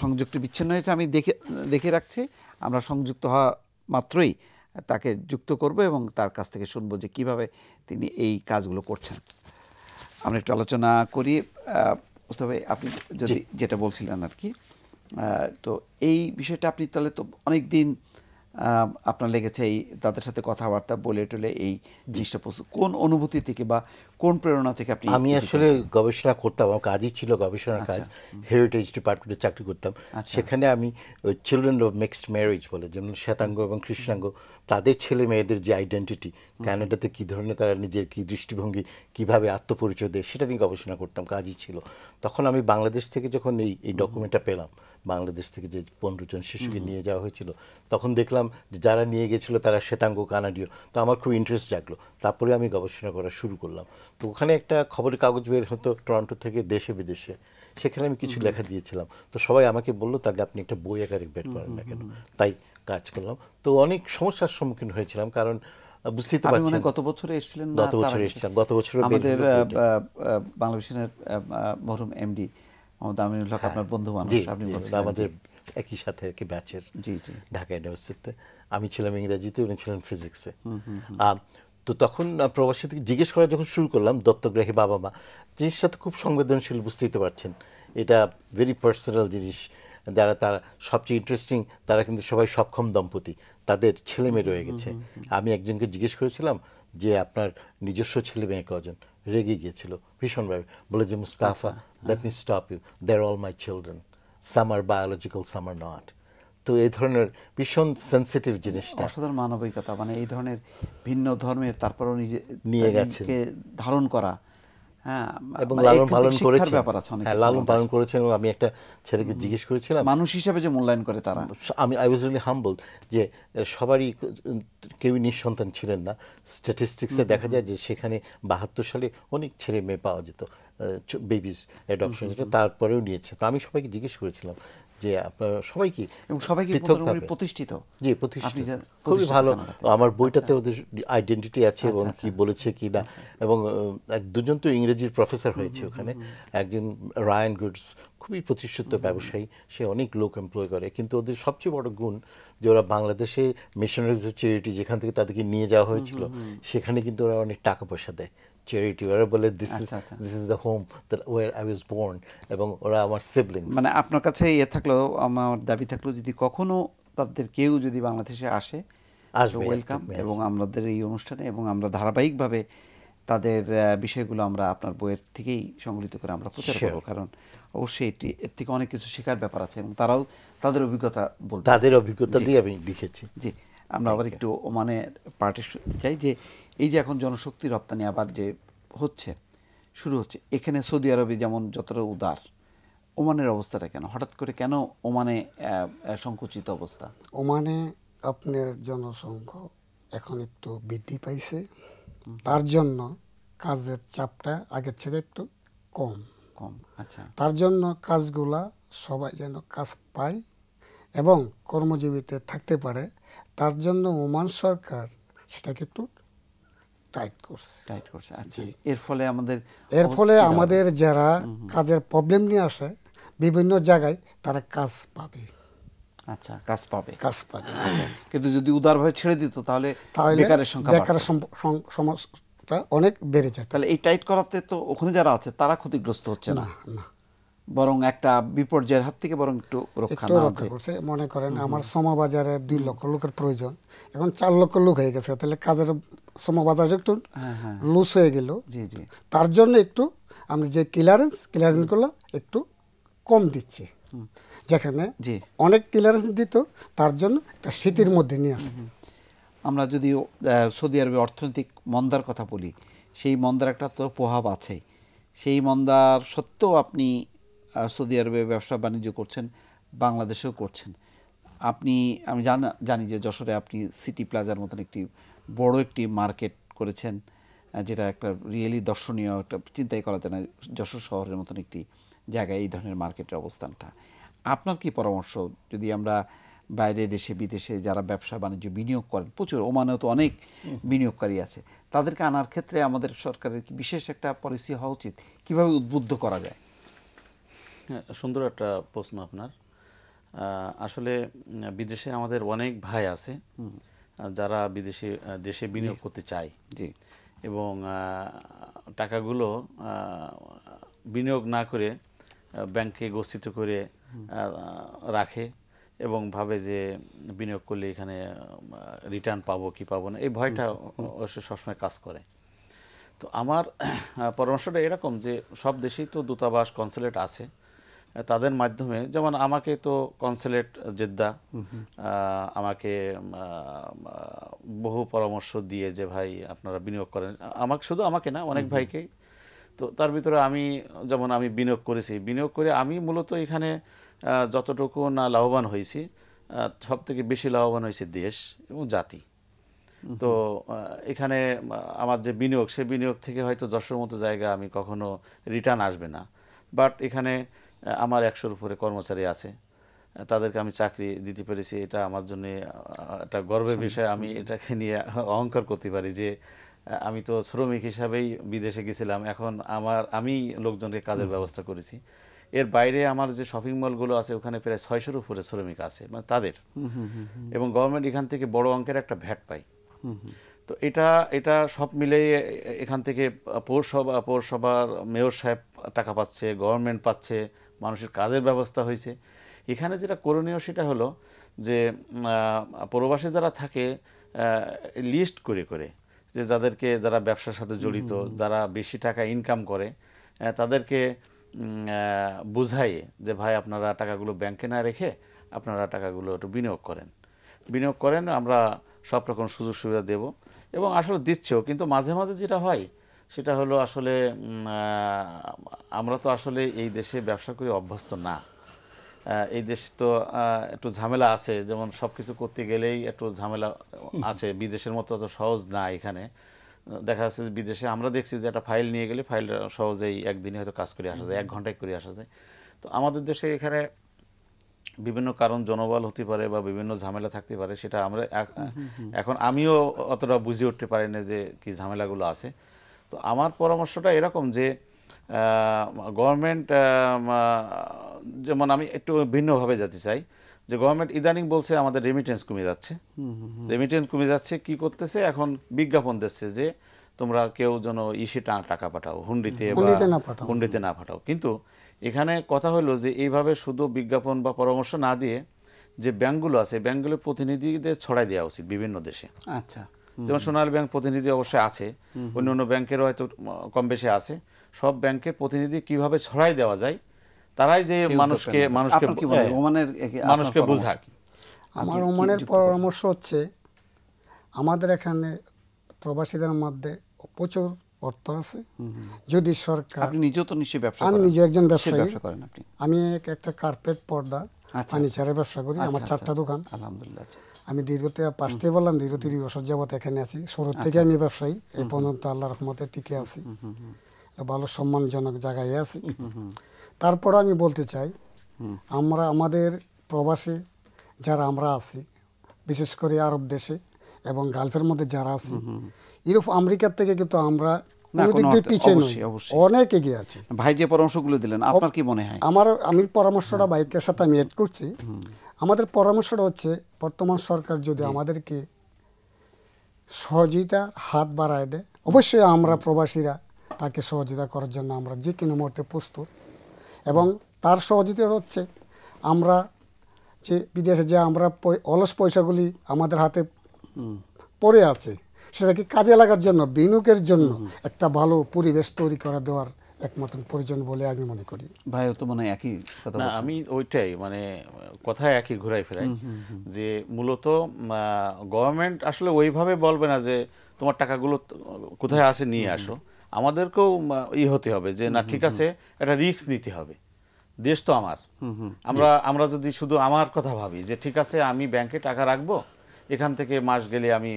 সংযুক্ত বিচ্ছিন্ন হয়েছে আমি দেখে দেখে রাখছি আমরা সংযুক্ত হওয়া মাত্রই তাকে যুক্ত করব এবং তার কাছ থেকে শুনবো যে কিভাবে তিনি এই কাজগুলো করছেন আমরা একটু আলোচনা করি তবে আপনি যদি যেটা বলছিলেন আর কি তো এই বিষয়টা আপনি তাহলে তো অনেক দিন আপনার লেগেছে এই তাদের সাথে কথাবার্তা বলে টলে এই জিনিসটা প্রস্তুত কোন অনুভূতি থেকে বা কোন প্রেরণা থেকে আপনি আমি আসলে গবেষণা করতাম আমার কাজই ছিল গবেষণার আচ্ছা। কাজ হেরিটেজ ডিপার্টমেন্টে চাকরি করতাম আচ্ছা। সেখানে আমি চিলড্রেন অফ মিক্সড ম্যারেজ বলে যেমন শ্বেতাঙ্গ এবং কৃষ্ণাঙ্গ তাদের ছেলে মেয়েদের যে আইডেন্টিটি ক্যানাডাতে কী ধরনের তারা নিজের কী দৃষ্টিভঙ্গি কীভাবে আত্মপরিচয় দেয় সেটা নিয়ে গবেষণা করতাম কাজই ছিল তখন আমি বাংলাদেশ থেকে যখন এই এই ডকুমেন্টটা পেলাম বাংলাদেশ থেকে যে পনেরো জন শিশুকে নিয়ে যাওয়া হয়েছিল তখন দেখলাম যে যারা নিয়ে গেছিলো তারা শ্বেতাঙ্গ কানাডীয় তো আমার খুব ইন্টারেস্ট জাগলো তারপরে আমি গবেষণা করা শুরু করলাম তো ওখানে একটা খবরের কাগজ বের হতো টরন্টো থেকে দেশে বিদেশে সেখানে আমি কিছু লেখা দিয়েছিলাম তো সবাই আমাকে বললো তাহলে আপনি একটা বই আকারে বের করেন না কেন তাই কাজ করলাম তো অনেক সমস্যার সম্মুখীন হয়েছিলাম কারণ বুঝতেই তো পারছি গত বছরে এসেছিলেন গত বছরে এসেছিলাম গত বছর আমাদের বাংলাদেশের মরহুম এমডি আমাদের আমিনুল হক হ্যাঁ। আপনার বন্ধু মানুষ আপনি আমাদের একই সাথে একই ব্যাচের জি জি ঢাকা ইউনিভার্সিটিতে আমি ছিলাম ইংরেজিতে উনি ছিলেন ফিজিক্সে তো তখন প্রবাসী জিজ্ঞেস করা যখন শুরু করলাম দত্তগ্রাহী বাবা মা জিনিসটা তো খুব সংবেদনশীল বুঝতেই তো পারছেন এটা ভেরি পার্সোনাল জিনিস যারা তারা সবচেয়ে ইন্টারেস্টিং তারা কিন্তু সবাই সক্ষম দম্পতি তাদের ছেলে মেয়ে রয়ে গেছে আমি একজনকে জিজ্ঞেস করেছিলাম যে আপনার নিজস্ব ছেলে মেয়ে কজন রেগে গিয়েছিল ভীষণভাবে বলে যে Mustafa let me stop you they're all my children some are biological some are not তো এই ধরনের ভীষণ সেন্সিটিভ মানে জিনিসটা অসাধারণ মানবিকতা মানে এই ধরনের ভিন্ন ধর্মের তারপরও নিজে নিয়ে গেছে ধারণ করা হ্যাঁ, এবং মানে লালন পালন ব্যাপার আছে অনেক হ্যাঁ, লালন পালন এবং আমি একটা ছেলেকে জিজ্ঞেস করেছিলাম মানুষ হিসেবে যে মূল্যায়ন করে তারা আমি আই ওয়াজ হাম্বল যে সবারই কেউই নিঃসন্তান ছিলেন না স্ট্যাটিস্টিক্সে দেখা যায় যে সেখানে বাহাত্তর সালে অনেক ছেলে মেয়ে পাওয়া যেত বেবিস অ্যাডপশন তারপরেও নিয়েছে তো আমি সবাইকে জিজ্ঞেস করেছিলাম যে আপনার সবাইকে এবং সবাইকে প্রতিষ্ঠিত জি প্রতিষ্ঠিত খুবই ভালো আমার বইটাতে আচ্ছা। ওদের আইডেন্টিটি আছে আচ্ছা, এবং আচ্ছা। কি বলেছে কি না এবং এক দুজন তো ইংরেজির প্রফেসর হয়েছে ওখানে একজন রায়ান গুডস খুবই প্রতিষ্ঠিত ব্যবসায়ী সে অনেক লোক এমপ্লয় করে কিন্তু ওদের সবচেয়ে বড় গুণ যে ওরা বাংলাদেশে মিশনারিজ চ্যারিটি যেখান থেকে তাদেরকে নিয়ে যাওয়া হয়েছিল সেখানে কিন্তু ওরা অনেক টাকা পয়সা দেয় চ্যারিটি ওরা বলে this is this is the home where I was born এবং ওরা আমার সিবলিংস মানে আপনার কাছে ইয়ে থাকলো আমার দাবি থাকলো যদি কখনো তাদের কেউ যদি বাংলাদেশে আসে আসবে ওয়েলকাম এবং আমাদের এই অনুষ্ঠানে এবং আমরা ধারাবাহিকভাবে তাদের বিষয়গুলো আমরা আপনার বইয়ের থেকেই সংগৃহীত করে আমরা প্রচার করব কারণ অবশ্যই এটি এর থেকে অনেক কিছু শেখার ব্যাপার আছে এবং তারাও তাদের অভিজ্ঞতা বলতে তাদের অভিজ্ঞতা দিয়ে আমি লিখেছি জি আমরা আবার একটু ওমানে পার্টি চাই যে এই যে এখন জনশক্তি রপ্তানি আবার যে হচ্ছে শুরু হচ্ছে এখানে সৌদি আরবে যেমন যতটা উদার ওমানের অবস্থাটা কেন হঠাৎ করে কেন ওমানে সংকুচিত অবস্থা ওমানে আপনার জনসংখ্যা এখন একটু বৃদ্ধি পাইছে তার জন্য কাজের চাপটা আগের থেকে একটু কম কম আচ্ছা তার জন্য কাজগুলা সবাই যেন কাজ পায় এবং কর্মজীবীতে থাকতে পারে তার জন্য ওমান সরকার সেটাকে একটু টাইট করছে টাইট করছে আচ্ছা এর ফলে আমাদের এর ফলে আমাদের যারা কাজের প্রবলেম নিয়ে আসে বিভিন্ন জায়গায় তারা কাজ পাবে আচ্ছা কাজ পাবে কাজ পাবে আচ্ছা, কিন্তু যদি উদারভাবে ছেড়ে দিত তাহলে বেকারের সংখ্যা বেকারের সমস্যা অনেক বেড়ে যায় তাহলে এই টাইট করাতে তো ওখানে যারা আছে তারা ক্ষতিগ্রস্ত হচ্ছে না না বরং একটা বিপর্যয়ের হাত থেকে বরং একটু রক্ষা করছে মনে করেন আমার সমবাজারে দুই লক্ষ লোকের প্রয়োজন এখন চার লক্ষ লোক হয়ে গেছে তাহলে কাজের সমবাজার একটু লুজ হ্যাঁ, হ্যাঁ। হয়ে গেল জি জি তার জন্য একটু আমি যে ক্লিয়ারেন্স ক্লিয়ারেন্সগুলো একটু কম দিচ্ছি যেখানে অনেক ক্লিয়ারেন্স দিত তার জন্য একটা স্মৃতির মধ্যে নিয়ে আসছে আমরা যদি সৌদি আরবে অর্থনৈতিক মন্দার কথা বলি সেই মন্দার একটা তো প্রভাব আছে সেই মন্দার সত্ত্বেও আপনি সৌদি আরবে ব্যবসা বাণিজ্য করছেন বাংলাদেশেও করছেন আপনি আমি জানা জানি যে যশোরে আপনি সিটি প্লাজার মতন একটি বড় একটি মার্কেট করেছেন যেটা একটা রিয়েলি দর্শনীয় একটা চিন্তাই করাতে না যশোর শহরের মতন একটি জায়গায় এই ধরনের মার্কেটের অবস্থানটা আপনার কি পরামর্শ যদি আমরা বাইরে দেশে বিদেশে যারা ব্যবসা বাণিজ্য বিনিয়োগ করেন প্রচুর ওমানেও তো অনেক বিনিয়োগকারী আছে তাদেরকে আনার ক্ষেত্রে আমাদের সরকারের বিশেষ একটা পলিসি হওয়া উচিত কীভাবে উদ্বুদ্ধ করা যায় সুন্দর একটা প্রশ্ন আপনার আসলে বিদেশে আমাদের অনেক ভাই আছে যারা বিদেশে দেশে বিনিয়োগ করতে চায় এবং টাকাগুলো বিনিয়োগ না করে ব্যাংকে গচ্ছিত করে রাখে এবং ভাবে যে বিনিয়োগ করলে এখানে রিটার্ন পাবো কি পাবো না এই ভয়টা অবশ্য সবসময় কাজ করে তো আমার পরামর্শটা এরকম যে সব দেশেই তো দূতাবাস কনসুলেট আছে তাদের মাধ্যমে যেমন আমাকে তো কনসুলেট জেদ্দা আমাকে বহু পরামর্শ দিয়ে যে ভাই আপনারা বিনিয়োগ করেন আমাকে শুধু আমাকে না অনেক ভাইকে তো তার ভিতরে আমি যেমন আমি বিনিয়োগ করেছি বিনিয়োগ করে আমি মূলত এখানে যতটুকু না লাভবান হয়েছি সব থেকে বেশি লাভবান হয়েছে দেশ এবং জাতি তো এখানে আমার যে বিনিয়োগ সে বিনিয়োগ থেকে হয়তো যশোর মতো জায়গা আমি কখনো রিটার্ন আসবে না বাট এখানে আমার একশোর উপরে কর্মচারী আছে তাদেরকে আমি চাকরি দিতে পেরেছি এটা আমার জন্য একটা গর্বের বিষয় আমি এটাকে নিয়ে (laughs) অহংকার করতে পারি যে আমি তো শ্রমিক হিসাবেই বিদেশে গেছিলাম এখন আমার আমি লোকজনকে কাজের ব্যবস্থা করেছি এর বাইরে আমার যে শপিং মলগুলো আছে ওখানে প্রায় ছয়শোর উপরে শ্রমিক আছে মানে তাদের এবং গভর্নমেন্ট এখান থেকে বড় অঙ্কের একটা ভ্যাট পাই তো এটা এটা সব মিলে এখান থেকে পৌরসভা পৌরসভার মেয়র সাহেব টাকা পাচ্ছে গভর্নমেন্ট পাচ্ছে মানুষের কাজের ব্যবস্থা হয়েছে এখানে যেটা করণীয় সেটা হলো যে প্রবাসে যারা থাকে লিস্ট করে করে যে যাদেরকে যারা ব্যবসার সাথে জড়িত যারা বেশি টাকা ইনকাম করে তাদেরকে বুঝাই যে ভাই আপনারা টাকাগুলো ব্যাংকে না রেখে আপনারা টাকাগুলো একটু বিনিয়োগ করেন বিনিয়োগ করেন আমরা সব রকম সুযোগ সুবিধা দেব এবং আসলে দিচ্ছেও কিন্তু মাঝে মাঝে যেটা হয় সেটা হলো আসলে আমরা তো আসলে এই দেশে ব্যবসা করে অভ্যস্ত না এই দেশ তো একটু ঝামেলা আছে যেমন সব কিছু করতে গেলেই একটু ঝামেলা আছে বিদেশের মতো অত সহজ না এখানে দেখা যাচ্ছে বিদেশে আমরা দেখছি যে একটা ফাইল নিয়ে গেলে ফাইল সহজেই একদিনে হয়তো কাজ করে আসা যায় এক ঘন্টায় করে আসা যায় তো আমাদের দেশে এখানে বিভিন্ন কারণ জনবল হতে পারে বা বিভিন্ন ঝামেলা থাকতে পারে সেটা আমরা এখন আমিও অতটা বুঝে উঠতে পারি না যে কি ঝামেলাগুলো আছে তো আমার পরামর্শটা এরকম যে গভর্নমেন্ট যেমন আমি একটু ভিন্নভাবে যেতে চাই যে গভর্নমেন্ট ইদানিং বলছে আমাদের রেমিটেন্স কমে যাচ্ছে রেমিটেন্স কমে যাচ্ছে কি করতেছে এখন বিজ্ঞাপন দিচ্ছে যে তোমরা কেউ যেন ইসে টাকা পাঠাও হুন্ডিতে হুন্ডিতে না পাঠাও কিন্তু এখানে কথা হলো যে এইভাবে শুধু বিজ্ঞাপন বা পরামর্শ না দিয়ে যে ব্যাংকগুলো আছে ব্যাঙ্কগুলোর প্রতিনিধিদের ছড়াই দেওয়া উচিত বিভিন্ন দেশে আচ্ছা যেমন সোনাল ব্যাংক প্রতিনিধি অবশ্যই আছে অন্য অন্য ব্যাংকেরও হয়তো কম বেশি আছে সব ব্যাংকের প্রতিনিধি কিভাবে ছড়াই দেওয়া যায় তারাই যে মানুষকে মানুষকে হ্যাঁ, মানুষকে বোঝায় আমার ওমানের পরামর্শ হচ্ছে আমাদের এখানে প্রবাসীদের মধ্যে প্রচুর অর্থ আছে যদি সরকার আপনি নিজে তো নিশ্চয়ই ব্যবসা আমি নিজে একজন ব্যবসায়ী করেন আপনি আমি একটা কার্পেট পর্দা আচ্ছা, ফার্নিচারের ব্যবসা করি আচ্ছা, আমার আচ্ছা, চারটা দোকান আলহামদুলিল্লাহ আমি দীর্ঘ পাঁচটি বললাম দীর্ঘ তিরিশ বছর যাবত এখানে আছি শুরুর আচ্ছা, থেকে আচ্ছা। আমি ব্যবসায়ী এই পর্যন্ত আল্লাহ রহমতে টিকে আছি ভালো সম্মানজনক জায়গায় আছি তারপর আমি বলতে চাই আমরা আমাদের প্রবাসী যারা আমরা আছি বিশেষ করে আরব দেশে এবং গালফের মধ্যে যারা আছি ইউরোপ আমেরিকার থেকে কিন্তু আমরা অনেক এগিয়ে আছে ভাই যে পরামর্শগুলো দিলেন আপনার কি মনে হয় আমার আমি পরামর্শটা বাইকের সাথে আমি এড করছি আমাদের পরামর্শটা হচ্ছে বর্তমান সরকার যদি আমাদেরকে সহযোগিতার হাত বাড়ায় দেয় অবশ্যই আমরা প্রবাসীরা তাকে সহযোগিতা করার জন্য আমরা যে কোনো মুহূর্তে প্রস্তুত এবং তার সহযোগিতা হচ্ছে আমরা যে বিদেশে যে আমরা অলস পয়সাগুলি আমাদের হাতে পড়ে আছে সেটাকে কাজে লাগার জন্য বিনিয়োগের জন্য একটা ভালো পরিবেশ তৈরি করা দেওয়ার একমাত্র প্রয়োজন বলে আমি মনে করি ভাই তো মনে একই কথা আমি ওইটাই মানে কথা একই ঘুরাই ফেরাই যে মূলত গভর্নমেন্ট আসলে ওইভাবে বলবে না যে তোমার টাকাগুলো কোথায় আসে নিয়ে আসো আমাদেরকেও ই হতে হবে যে না ঠিক আছে একটা রিস্ক নিতে হবে দেশ তো আমার আমরা আমরা যদি শুধু আমার কথা ভাবি যে ঠিক আছে আমি ব্যাংকে টাকা রাখবো এখান থেকে মাস গেলে আমি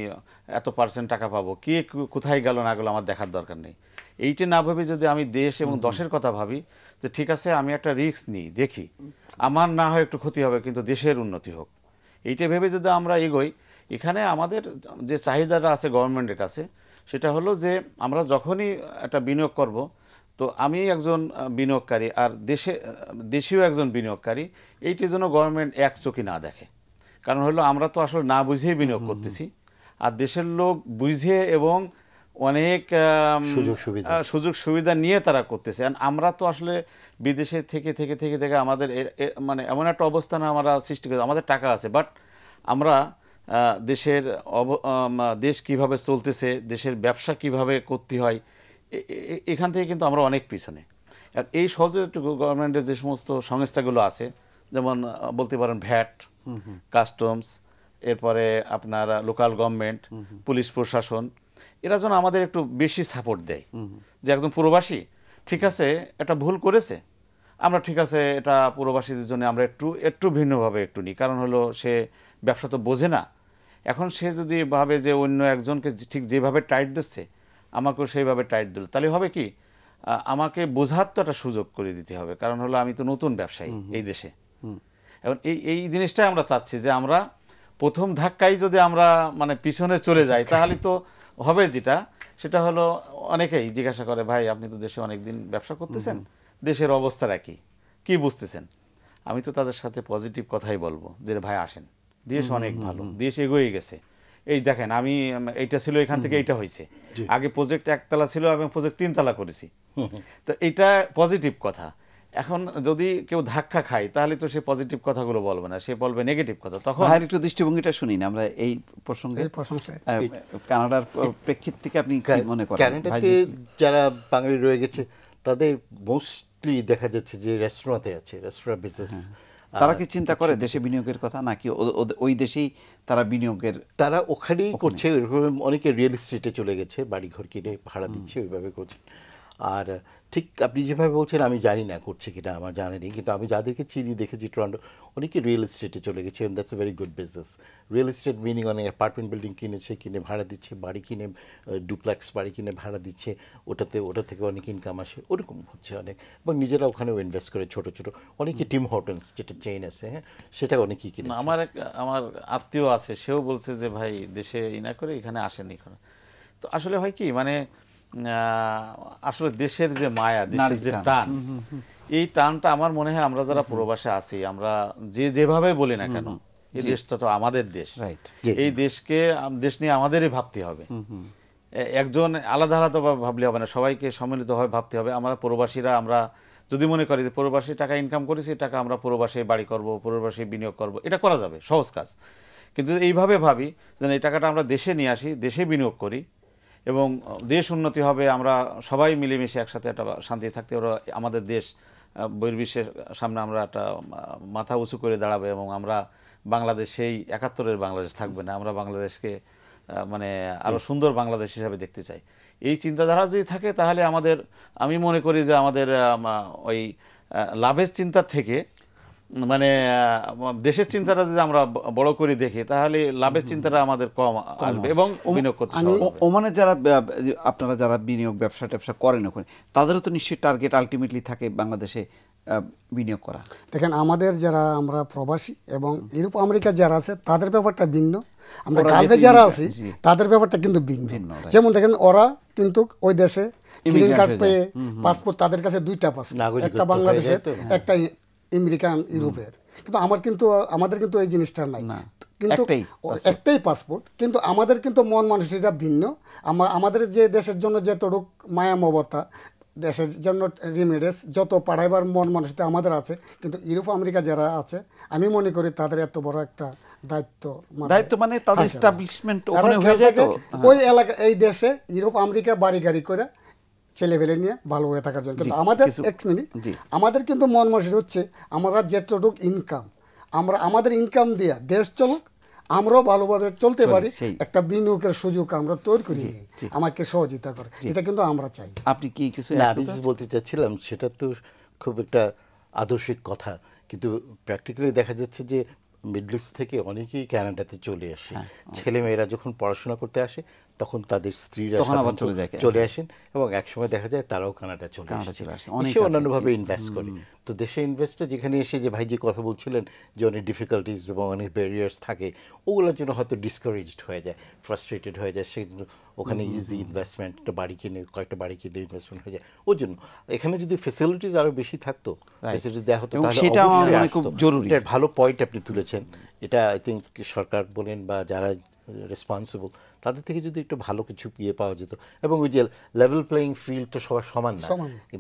এত পার্সেন্ট টাকা পাবো কে কোথায় গেল না গেল আমার দেখার দরকার নেই এইটা না ভেবে যদি আমি দেশ এবং দশের কথা ভাবি যে ঠিক আছে আমি একটা রিস্ক নিই দেখি আমার না হয় একটু ক্ষতি হবে কিন্তু দেশের উন্নতি হোক এইটা ভেবে যদি আমরা এগোই এখানে আমাদের যে চাহিদাটা আছে গভর্নমেন্টের কাছে সেটা হলো যে আমরা যখনই একটা বিনিয়োগ করব তো আমি একজন বিনিয়োগকারী আর দেশে দেশীয় একজন বিনিয়োগকারী এইটির জন্য গভর্নমেন্ট এক চোখে না দেখে কারণ হলো আমরা তো আসলে না বুঝেই বিনিয়োগ করতেছি আর দেশের লোক বুঝে এবং অনেক সুযোগ সুবিধা সুযোগ সুবিধা নিয়ে তারা করতেছে আমরা তো আসলে বিদেশে থেকে থেকে থেকে থেকে আমাদের মানে এমন একটা অবস্থান আমরা সৃষ্টি করি আমাদের টাকা আছে বাট আমরা দেশের অব দেশ কিভাবে চলতেছে দেশের ব্যবসা কিভাবে করতে হয় এখান থেকে কিন্তু আমরা অনেক পিছনে আর এই সহযোগিতাটুকু গভর্নমেন্টের যে সমস্ত সংস্থাগুলো আছে যেমন বলতে পারেন ভ্যাট কাস্টমস এরপরে আপনার লোকাল গভর্নমেন্ট পুলিশ প্রশাসন এরা যেন আমাদের একটু বেশি সাপোর্ট দেয় যে একজন প্রবাসী ঠিক আছে এটা ভুল করেছে আমরা ঠিক আছে এটা প্রবাসীদের জন্য আমরা একটু একটু ভিন্নভাবে একটু নিই কারণ হলো সে ব্যবসা তো বোঝে না এখন সে যদি ভাবে যে অন্য একজনকে ঠিক যেভাবে টাইট দিচ্ছে আমাকেও সেইভাবে টাইট দিল তাহলে হবে কি আমাকে বোঝার তো একটা সুযোগ করে দিতে হবে কারণ হলো আমি তো নতুন ব্যবসায়ী এই দেশে এখন এই এই জিনিসটাই আমরা চাচ্ছি যে আমরা প্রথম ধাক্কায় যদি আমরা মানে পিছনে চলে যাই তাহলে তো হবে যেটা সেটা হলো অনেকেই জিজ্ঞাসা করে ভাই আপনি তো দেশে অনেক দিন ব্যবসা করতেছেন দেশের অবস্থা একই কি বুঝতেছেন আমি তো তাদের সাথে পজিটিভ কথাই বলবো যে ভাই আসেন দেশ অনেক ভালো দেশ এগোয়ে গেছে এই দেখেন আমি এইটা ছিল এখান থেকে এইটা হয়েছে আগে প্রজেক্ট একতলা ছিল আমি প্রজেক্ট তিনতলা করেছি তো এটা পজিটিভ কথা এখন যদি কেউ ধাক্কা খায় তাহলে তো সে পজিটিভ কথাগুলো বলবে না সে বলবে নেগেটিভ কথা তখন আর একটু দৃষ্টিভঙ্গিটা শুনি না আমরা এই প্রসঙ্গে এই প্রসঙ্গে কানাডার প্রেক্ষিত থেকে আপনি কি মনে করেন কানাডাতে যারা বাঙালি রয়ে গেছে তাদের মোস্টলি দেখা যাচ্ছে যে রেস্তোরাঁতে আছে রেস্তোরাঁ বিজনেস হ্যাঁ। তারা কি চিন্তা করে দেশে বিনিয়োগের কথা নাকি ওই দেশেই তারা বিনিয়োগের তারা ওখানেই করছে ওইরকম অনেকে রিয়েল এস্টেটে চলে গেছে বাড়ি ঘর কিনে ভাড়া দিচ্ছে ওইভাবে করছে আর ঠিক আপনি যেভাবে বলছেন আমি জানি না করছে কিনা আমার জানা নেই কিন্তু আমি যাদেরকে চিনি দেখেছি টরন্টো অনেকে রিয়েল এস্টেটে চলে গেছে that's a very good business real estate meaning অনেক অ্যাপার্টমেন্ট বিল্ডিং কিনেছে কিনে ভাড়া দিচ্ছে বাড়ি কিনে ডুপ্লেক্স বাড়ি কিনে ভাড়া দিচ্ছে ওটাতে ওটা থেকে অনেক ইনকাম আসে ওরকম হচ্ছে অনেক এবং নিজেরা ওখানেও ইনভেস্ট করে ছোট ছোট অনেকে টিম হোটেলস যেটা চেইন আছে হ্যাঁ সেটা অনেকেই কিনে আমার এক আমার আত্মীয় আছে সেও বলছে যে ভাই দেশে ইনা করে এখানে আসেনি এখানে তো আসলে হয় কি মানে আসলে দেশের যে মায়া দেশের যে টান এই টানটা আমার মনে হয় আমরা যারা প্রবাসে আছি আমরা যে যেভাবে বলি না কেন এই দেশটা তো আমাদের দেশ এই দেশকে দেশ নিয়ে আমাদেরই ভাবতে হবে একজন আলাদা আলাদা ভাবলে হবে না সবাইকে সম্মিলিতভাবে ভাবতে হবে আমরা প্রবাসীরা আমরা যদি মনে করি যে প্রবাসী টাকা ইনকাম করেছি টাকা আমরা প্রবাসে বাড়ি করব প্রবাসে বিনিয়োগ করব এটা করা যাবে সহজ কাজ কিন্তু এইভাবে ভাবি যেন এই টাকাটা আমরা দেশে নিয়ে আসি দেশে বিনিয়োগ করি এবং দেশ উন্নতি হবে আমরা সবাই মিলেমিশে একসাথে একটা শান্তি থাকতে ওরা আমাদের দেশ বহির্বিশ্বের সামনে আমরা একটা মাথা উঁচু করে দাঁড়াবে এবং আমরা বাংলাদেশ সেই একাত্তরের বাংলাদেশ থাকবে না আমরা বাংলাদেশকে মানে আরও সুন্দর বাংলাদেশ হিসাবে দেখতে চাই এই চিন্তাধারা যদি থাকে তাহলে আমাদের আমি মনে করি যে আমাদের ওই লাভের চিন্তা থেকে মানে দেশের চিন্তাটা যদি আমরা বড় করে দেখি তাহলে লাভের চিন্তাটা আমাদের কম আসবে এবং বিনিয়োগ করতে ওমানে যারা আপনারা যারা বিনিয়োগ ব্যবসা ট্যাবসা করেন ওখানে তাদেরও তো নিশ্চয়ই টার্গেট আলটিমেটলি থাকে বাংলাদেশে বিনিয়োগ করা দেখেন আমাদের যারা আমরা প্রবাসী এবং ইউরোপ আমেরিকা যারা আছে তাদের ব্যাপারটা ভিন্ন আমরা কাজে যারা আছি তাদের ব্যাপারটা কিন্তু ভিন্ন যেমন দেখেন ওরা কিন্তু ওই দেশে গ্রিন কার্ড পেয়ে পাসপোর্ট তাদের কাছে দুইটা পাসপোর্ট একটা বাংলাদেশের হ্যাঁ। একটা আমেরিকান ইউরোপের কিন্তু আমার কিন্তু আমাদের কিন্তু এই জিনিসটা নাই কিন্তু একটাই পাসপোর্ট কিন্তু আমাদের কিন্তু মন মানুষটা ভিন্ন আমাদের যে দেশের জন্য যে তরুক মায়া মমতা দেশের জন্য রিমেডেস যত পাড়াইবার মন মানুষটা আমাদের আছে কিন্তু ইউরোপ আমেরিকা যারা আছে আমি মনে করি তাদের এত বড় একটা দায়িত্ব মানে দায়িত্ব মানে তাদের এস্টাবলিশমেন্ট ওখানে হয়ে যায় ওই এলাকা এই দেশে ইউরোপ আমেরিকা বাড়ি গাড়ি করে ছেলে নিয়ে ভালো হয়ে থাকার জন্য কিন্তু আমাদের এক মিনিট আমাদের কিন্তু মন মসজিদ হচ্ছে আমরা যেতটুকু ইনকাম আমরা আমাদের ইনকাম দিয়ে দেশ চলুক আমরাও ভালোভাবে চলতে পারি একটা বিনিয়োগের সুযোগ আমরা তৈরি করি আমাকে সহযোগিতা করে এটা কিন্তু আমরা চাই আপনি কি কিছু বলতে চাচ্ছিলাম সেটা তো খুব একটা আদর্শিক কথা কিন্তু প্র্যাকটিক্যালি দেখা যাচ্ছে যে মিডল ইস্ট থেকে অনেকেই ক্যানাডাতে চলে আসে হ্যাঁ, ছেলে মেয়েরা যখন পড়াশোনা করতে আসে তখন তাদের স্ত্রীরা তখন আবার চলে যায় চলে আসেন এবং একসময় দেখা যায় তারাও কানাডা চলে আসে অনেকে অন্যান্যভাবে ইনভেস্ট করে তো দেশে ইনভেস্টটা যেখানে এসে যে ভাই যে কথা বলছিলেন যে অনেক ডিফিকাল্টিস এবং অনেক ব্যারিয়ার্স থাকে ওগুলোর জন্য হয়তো ডিসকারেজড হয়ে যায় ফ্রাস্ট্রেটেড হয়ে যায় সেই ওখানে ইজি ইনভেস্টমেন্ট একটা বাড়ি কিনে কয়েকটা বাড়ি কিনে ইনভেস্টমেন্ট হয়ে যায় ওর জন্য এখানে যদি ফেসিলিটিস আরও বেশি থাকতো ফেসিলিটিস দেওয়া হতো সেটা খুব জরুরি ভালো পয়েন্ট আপনি তুলেছেন এটা আই থিঙ্ক সরকার বলেন বা যারা রেসপন্সিবল তাদের থেকে যদি একটু ভালো কিছু ইয়ে পাওয়া যেত এবং ওই যে লেভেল প্লেয়িং ফিল্ড তো সবার সমান না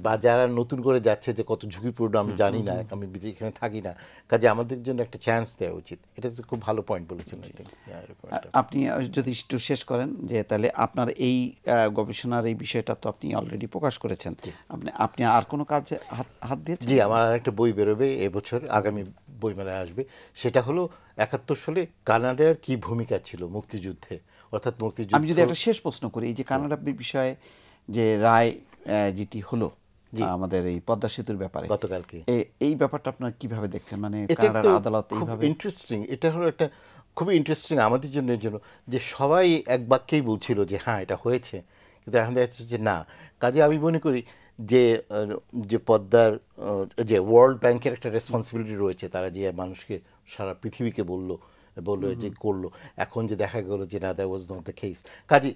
বা যারা নতুন করে যাচ্ছে যে কত ঝুঁকিপূর্ণ আমি জানি না আমি এখানে থাকি না কাজে আমাদের জন্য একটা চান্স দেওয়া উচিত এটা খুব ভালো পয়েন্ট বলেছেন আপনি যদি একটু শেষ করেন যে তাহলে আপনার এই গবেষণার এই বিষয়টা তো আপনি অলরেডি প্রকাশ করেছেন আপনি আপনি আর কোনো কাজে হাত হাত দিয়েছেন জি আমার আর একটা বই বেরোবে এবছর আগামী বইমেলায় আসবে সেটা হলো একাত্তর সালে কানাডার কি ভূমিকা ছিল মুক্তিযুদ্ধে অর্থাৎ মুক্তিযুদ্ধ আমি যদি একটা শেষ প্রশ্ন করি এই যে কানাডা বিষয়ে যে রায় যেটি হলো আমাদের এই পদ্মা সেতুর ব্যাপারে গতকালকে এই ব্যাপারটা আপনারা কিভাবে দেখছেন মানে কানাডার আদালত এইভাবে ইন্টারেস্টিং এটা হলো একটা খুবই ইন্টারেস্টিং আমাদের জন্য এর জন্য যে সবাই এক বাক্যেই বলছিল যে হ্যাঁ এটা হয়েছে কিন্তু এখন দেখা যাচ্ছে যে না কাজে আমি মনে করি যে যে পদ্মার যে ওয়ার্ল্ড ব্যাংকের একটা রেসপন্সিবিলিটি রয়েছে তারা যে মানুষকে সারা পৃথিবীকে বলল বললো যে করলো এখন যে দেখা গেল যে না that was not the case Kazi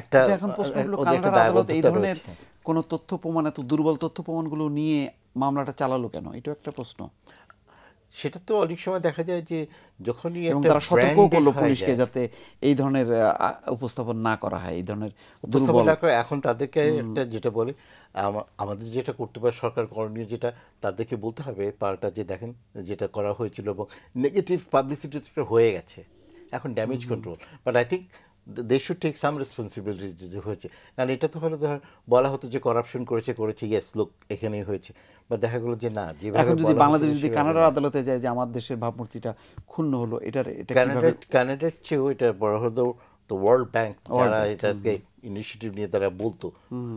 একটা আচ্ছা, এখন প্রশ্নগুলো এই ধরনের কোনো তথ্য প্রমাণ এত দুর্বল তথ্য প্রমাণগুলো নিয়ে মামলাটা চালালো কেন এটা একটা প্রশ্ন সেটা তো অনেক সময় দেখা যায় যে যখনই এবং তারা সতর্ক করলো পুলিশকে যাতে এই ধরনের উপস্থাপন না করা হয় এই ধরনের দুর্বল এখন তাদেরকে একটা যেটা বলে আমাদের যেটা করতে পারে সরকার করণীয় যেটা তাদেরকে বলতে হবে পাল্টা যে দেখেন যেটা করা হয়েছিল এবং নেগেটিভ পাবলিসিটি হয়ে গেছে এখন damage control but I think they should take some responsibility যে হয়েছে কারণ এটা তো হলো ধর বলা হতো যে করাপশন করেছে করেছে ইয়েস লোক এখানেই হয়েছে বা দেখা গেলো যে না যে এখন যদি বাংলাদেশ যদি কানাডার আদালতে যায় যে আমার দেশের ভাবমূর্তিটা ক্ষুণ্ণ হলো এটার এটা কানাডার কানাডার চেয়েও এটা বড় হলো তো ওয়ার্ল্ড ব্যাংক যারা এটাকে ইনিশিয়েটিভ নিয়ে তারা বলতো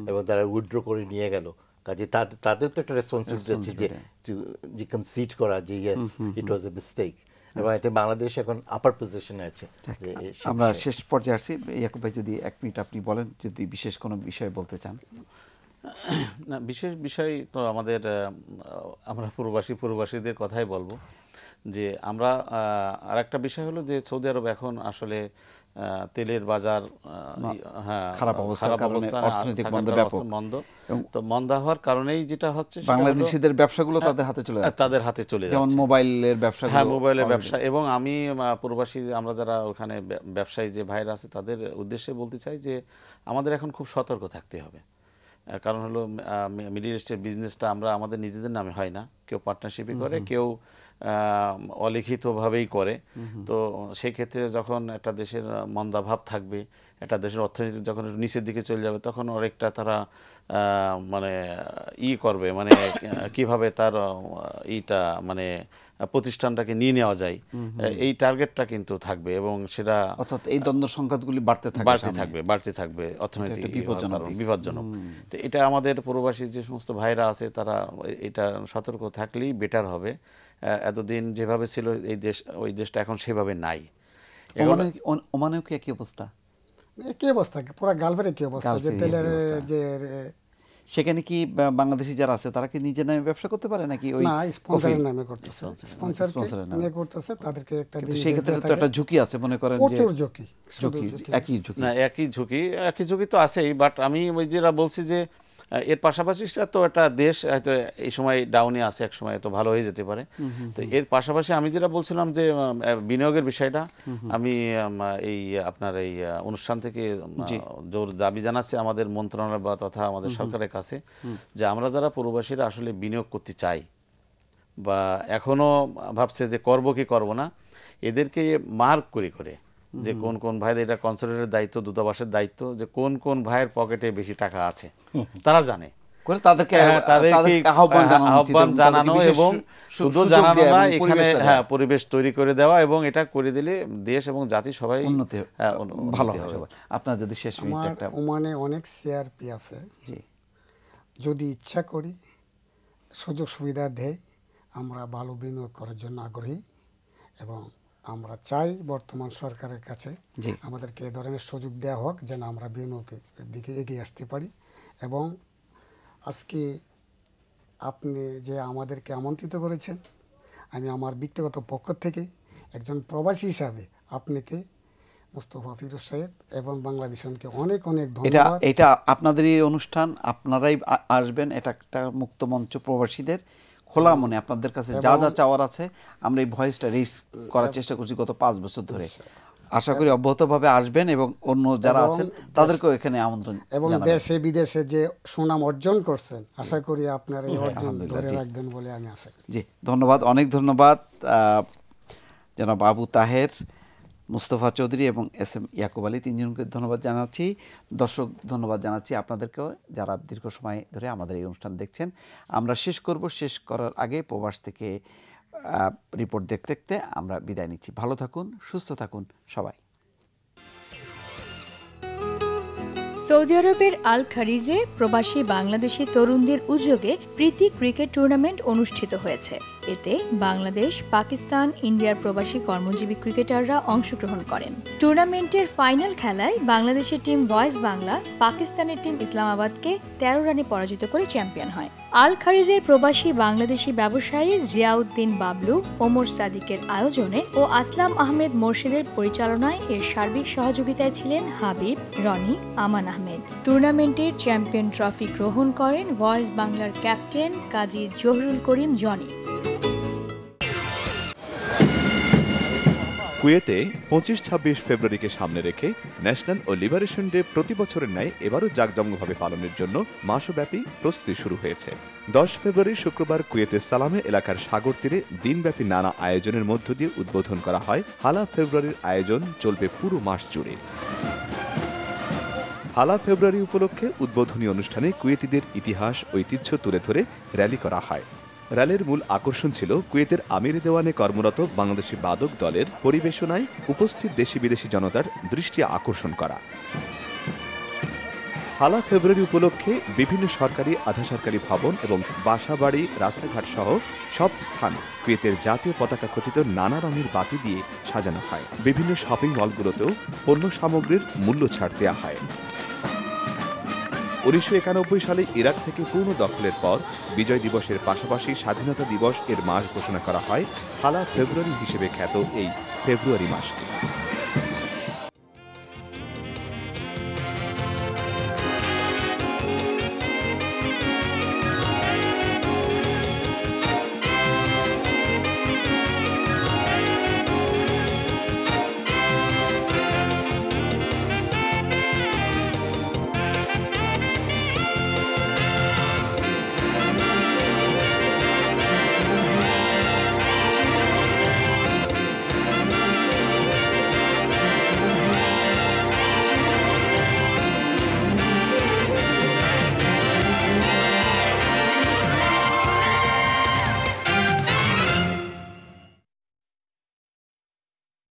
এবং তারা উইথড্র করে নিয়ে গেল কাজে তাদের তাদের তো একটা রেসপন্সিবিলিটি আছে যে কনসিড করা যে yes it was a mistake এবং আচ্ছা। এতে বাংলাদেশ এখন আপার পজিশনে আছে আমরা শেষ পর্যায়ে আসছি ইয়াকুব ভাই যদি এক মিনিট আপনি বলেন যদি বিশেষ কোনো বিষয় বলতে চান না বিশেষ বিষয় তো আমাদের আমরা পূর্ববাসী পূর্ববাসীদের কথাই বলবো যে আমরা আর একটা বিষয় হলো যে সৌদি আরব এখন আসলে তেলের বাজার হ্যাঁ, খারাপ অবস্থা অর্থনৈতিক মন্দ ব্যাপক মন্দ তো মন্দা হওয়ার কারণেই যেটা হচ্ছে বাংলাদেশিদের ব্যবসাগুলো তাদের হাতে চলে যাচ্ছে তাদের হাতে চলে যাচ্ছে যেমন মোবাইলের ব্যবসা হ্যাঁ মোবাইলের ব্যবসা এবং আমি প্রবাসী আমরা যারা ওখানে ব্যবসায়ী যে ভাইরা আছে তাদের উদ্দেশ্যে বলতে চাই যে আমাদের এখন খুব সতর্ক থাকতে হবে কারণ হলো মিডিল ইস্টের বিজনেসটা আমরা আমাদের নিজেদের নামে হয় না কেউ পার্টনারশিপই করে কেউ অলিখিতভাবেই করে তো সেক্ষেত্রে যখন একটা দেশের মন্দাভাব থাকবে একটা দেশের অর্থনীতি যখন নিচের দিকে চলে যাবে তখন অনেকটা তারা মানে ই করবে মানে কিভাবে তার ইটা মানে প্রতিষ্ঠানটাকে নিয়ে নেওয়া যায় এই টার্গেটটা কিন্তু থাকবে এবং সেটা অর্থাৎ এই দ্বন্দ্ব সংঘাতগুলি বাড়তে থাকবে বাড়তে থাকবে বাড়তে থাকবে অর্থনৈতিক বিপজ্জনক তো এটা আমাদের প্রবাসী যে সমস্ত ভাইরা আছে তারা এটা সতর্ক থাকলেই বেটার হবে এতদিন যেভাবে ছিল এই দেশ ওই দেশটা এখন সেভাবে নাই ওমানেও কি একই অবস্থা একই অবস্থা পুরো গালফের একই অবস্থা যে তেলের যে সেখানে কি বাংলাদেশি যারা আছে তারা কি নিজের নামে ব্যবসা করতে পারে নাকি ওই না স্পন্সরের নামে করতেছে স্পন্সর নামে করতেছে তাদেরকে একটা সেই ক্ষেত্রে তো একটা ঝুঁকি আছে মনে করেন যে প্রচুর ঝুঁকি ঝুঁকি একই ঝুঁকি না একই ঝুঁকি একই ঝুঁকি তো আছেই বাট আমি ওই যেটা বলছি যে এর পাশাপাশি সেটা তো একটা দেশ হয়তো এই সময় ডাউনে আছে এক সময় তো ভালো হয়ে যেতে পারে তো এর পাশাপাশি আমি যেটা বলছিলাম যে বিনিয়োগের বিষয়টা আমি এই আপনার এই অনুষ্ঠান থেকে জোর দাবি জানাচ্ছি আমাদের মন্ত্রণালয় বা তথা আমাদের সরকারের কাছে যে আমরা যারা পূর্ববাসীরা আসলে বিনিয়োগ করতে চাই বা এখনও ভাবছে যে করব কি করব না এদেরকে মার্ক করে করে যে কোন কোন ভাইদের এটা কনসুলেটের দায়িত্ব দূতাবাসের দায়িত্ব যে কোন কোন ভাইয়ের পকেটে বেশি টাকা আছে তারা জানে তাদেরকে হ্যাঁ, আহ্বান জানানো এবং শুধু জানানো না এখানে হ্যাঁ পরিবেশ তৈরি করে দেওয়া এবং এটা করে দিলে দেশ এবং জাতি সবাই উন্নতি হ্যাঁ, ভালো হবে আপনার যদি শেষ মিনিটটা ওমানে অনেক সিআরপি আছে জি যদি ইচ্ছা করি সুযোগ সুবিধা দেয় আমরা ভালো বিনিয়োগ করার জন্য আগ্রহী এবং আমরা চাই বর্তমান সরকারের কাছে আমাদেরকে এ ধরনের সুযোগ দেওয়া হোক যেন আমরা বিনিয়োগের দিকে এগিয়ে আসতে পারি এবং আজকে আপনি যে আমাদেরকে আমন্ত্রিত করেছেন আমি আমার ব্যক্তিগত পক্ষ থেকে একজন প্রবাসী হিসাবে আপনাকে মুস্তফা ফিরোজ সাহেব এবং বাংলা মিশনকে অনেক অনেক ধন্যবাদ এটা আপনাদের এই অনুষ্ঠান আপনারাই আসবেন এটা একটা মুক্ত মঞ্চ প্রবাসীদের খোলা মনে আপনাদের কাছে যা যা চাওয়ার আছে আমরা এই ভয়েসটা রেস করার চেষ্টা করছি গত পাঁচ বছর ধরে আশা করি অব্যাহতভাবে আসবেন এবং অন্য যারা আছেন তাদেরকেও এখানে আমন্ত্রণ এবং দেশে বিদেশে যে সুনাম অর্জন করছেন আশা করি আপনার এই হ্যাঁ, অর্জন ধরে রাখবেন বলে আমি আশা করি জি ধন্যবাদ অনেক ধন্যবাদ যেন বাবু তাহের মুস্তফা চৌধুরী এবং এস এম ইয়াকুব আলী তিনজনকে ধন্যবাদ জানাচ্ছি দর্শক ধন্যবাদ জানাচ্ছি আপনাদেরকেও যারা দীর্ঘ সময় ধরে আমাদের এই অনুষ্ঠান দেখছেন আমরা শেষ করব শেষ করার আগে প্রবাস থেকে রিপোর্ট দেখতে দেখতে আমরা বিদায় নিচ্ছি ভালো থাকুন সুস্থ থাকুন সবাই সৌদি আরবের আল খারিজে প্রবাসী বাংলাদেশি তরুণদের উদ্যোগে প্রীতি ক্রিকেট টুর্নামেন্ট অনুষ্ঠিত হয়েছে এতে বাংলাদেশ পাকিস্তান ইন্ডিয়ার প্রবাসী কর্মজীবী ক্রিকেটাররা অংশগ্রহণ করেন টুর্নামেন্টের ফাইনাল খেলায় বাংলাদেশের টিম ভয়েস বাংলা পাকিস্তানের টিম ইসলামাবাদকে তেরো রানে পরাজিত করে চ্যাম্পিয়ন হয় আল খারিজের প্রবাসী বাংলাদেশি ব্যবসায়ী জিয়াউদ্দিন বাবলু ওমর সাদিকের আয়োজনে ও আসলাম আহমেদ মোর্শিদের পরিচালনায় এর সার্বিক সহযোগিতায় ছিলেন হাবিব রনি আমান আহমেদ টুর্নামেন্টের চ্যাম্পিয়ন ট্রফি গ্রহণ করেন ভয়েস বাংলার ক্যাপ্টেন কাজী জহুরুল করিম জনি কুয়েতে পঁচিশ ছাব্বিশ ফেব্রুয়ারিকে সামনে রেখে ন্যাশনাল ও লিবারেশন ডে প্রতি বছরের ন্যায় এবারও জাকজমকভাবে পালনের জন্য মাসব্যাপী প্রস্তুতি শুরু হয়েছে দশ ফেব্রুয়ারি শুক্রবার কুয়েতে সালামে এলাকার সাগর তীরে দিনব্যাপী নানা আয়োজনের মধ্য দিয়ে উদ্বোধন করা হয় হালা ফেব্রুয়ারির আয়োজন চলবে পুরো মাস জুড়ে হালা ফেব্রুয়ারি উপলক্ষে উদ্বোধনী অনুষ্ঠানে কুয়েতিদের ইতিহাস ঐতিহ্য তুলে ধরে র্যালি করা হয় র্যালির মূল আকর্ষণ ছিল কুয়েতের আমির দেওয়ানে কর্মরত বাংলাদেশি বাদক দলের পরিবেশনায় উপস্থিত দেশি বিদেশি জনতার দৃষ্টি আকর্ষণ করা হালা ফেব্রুয়ারি উপলক্ষে বিভিন্ন সরকারি আধা সরকারি ভবন এবং বাসাবাড়ি রাস্তাঘাট সহ সব স্থান কুয়েতের জাতীয় পতাকা খচিত নানা রঙের বাতি দিয়ে সাজানো হয় বিভিন্ন শপিং মলগুলোতেও পণ্য সামগ্রীর মূল্য ছাড় দেওয়া হয় উনিশশো একানব্বই সালে ইরাক থেকে পূর্ণ দখলের পর বিজয় দিবসের পাশাপাশি স্বাধীনতা দিবস এর মাস ঘোষণা করা হয় ফালা ফেব্রুয়ারি হিসেবে খ্যাত এই ফেব্রুয়ারি মাসকে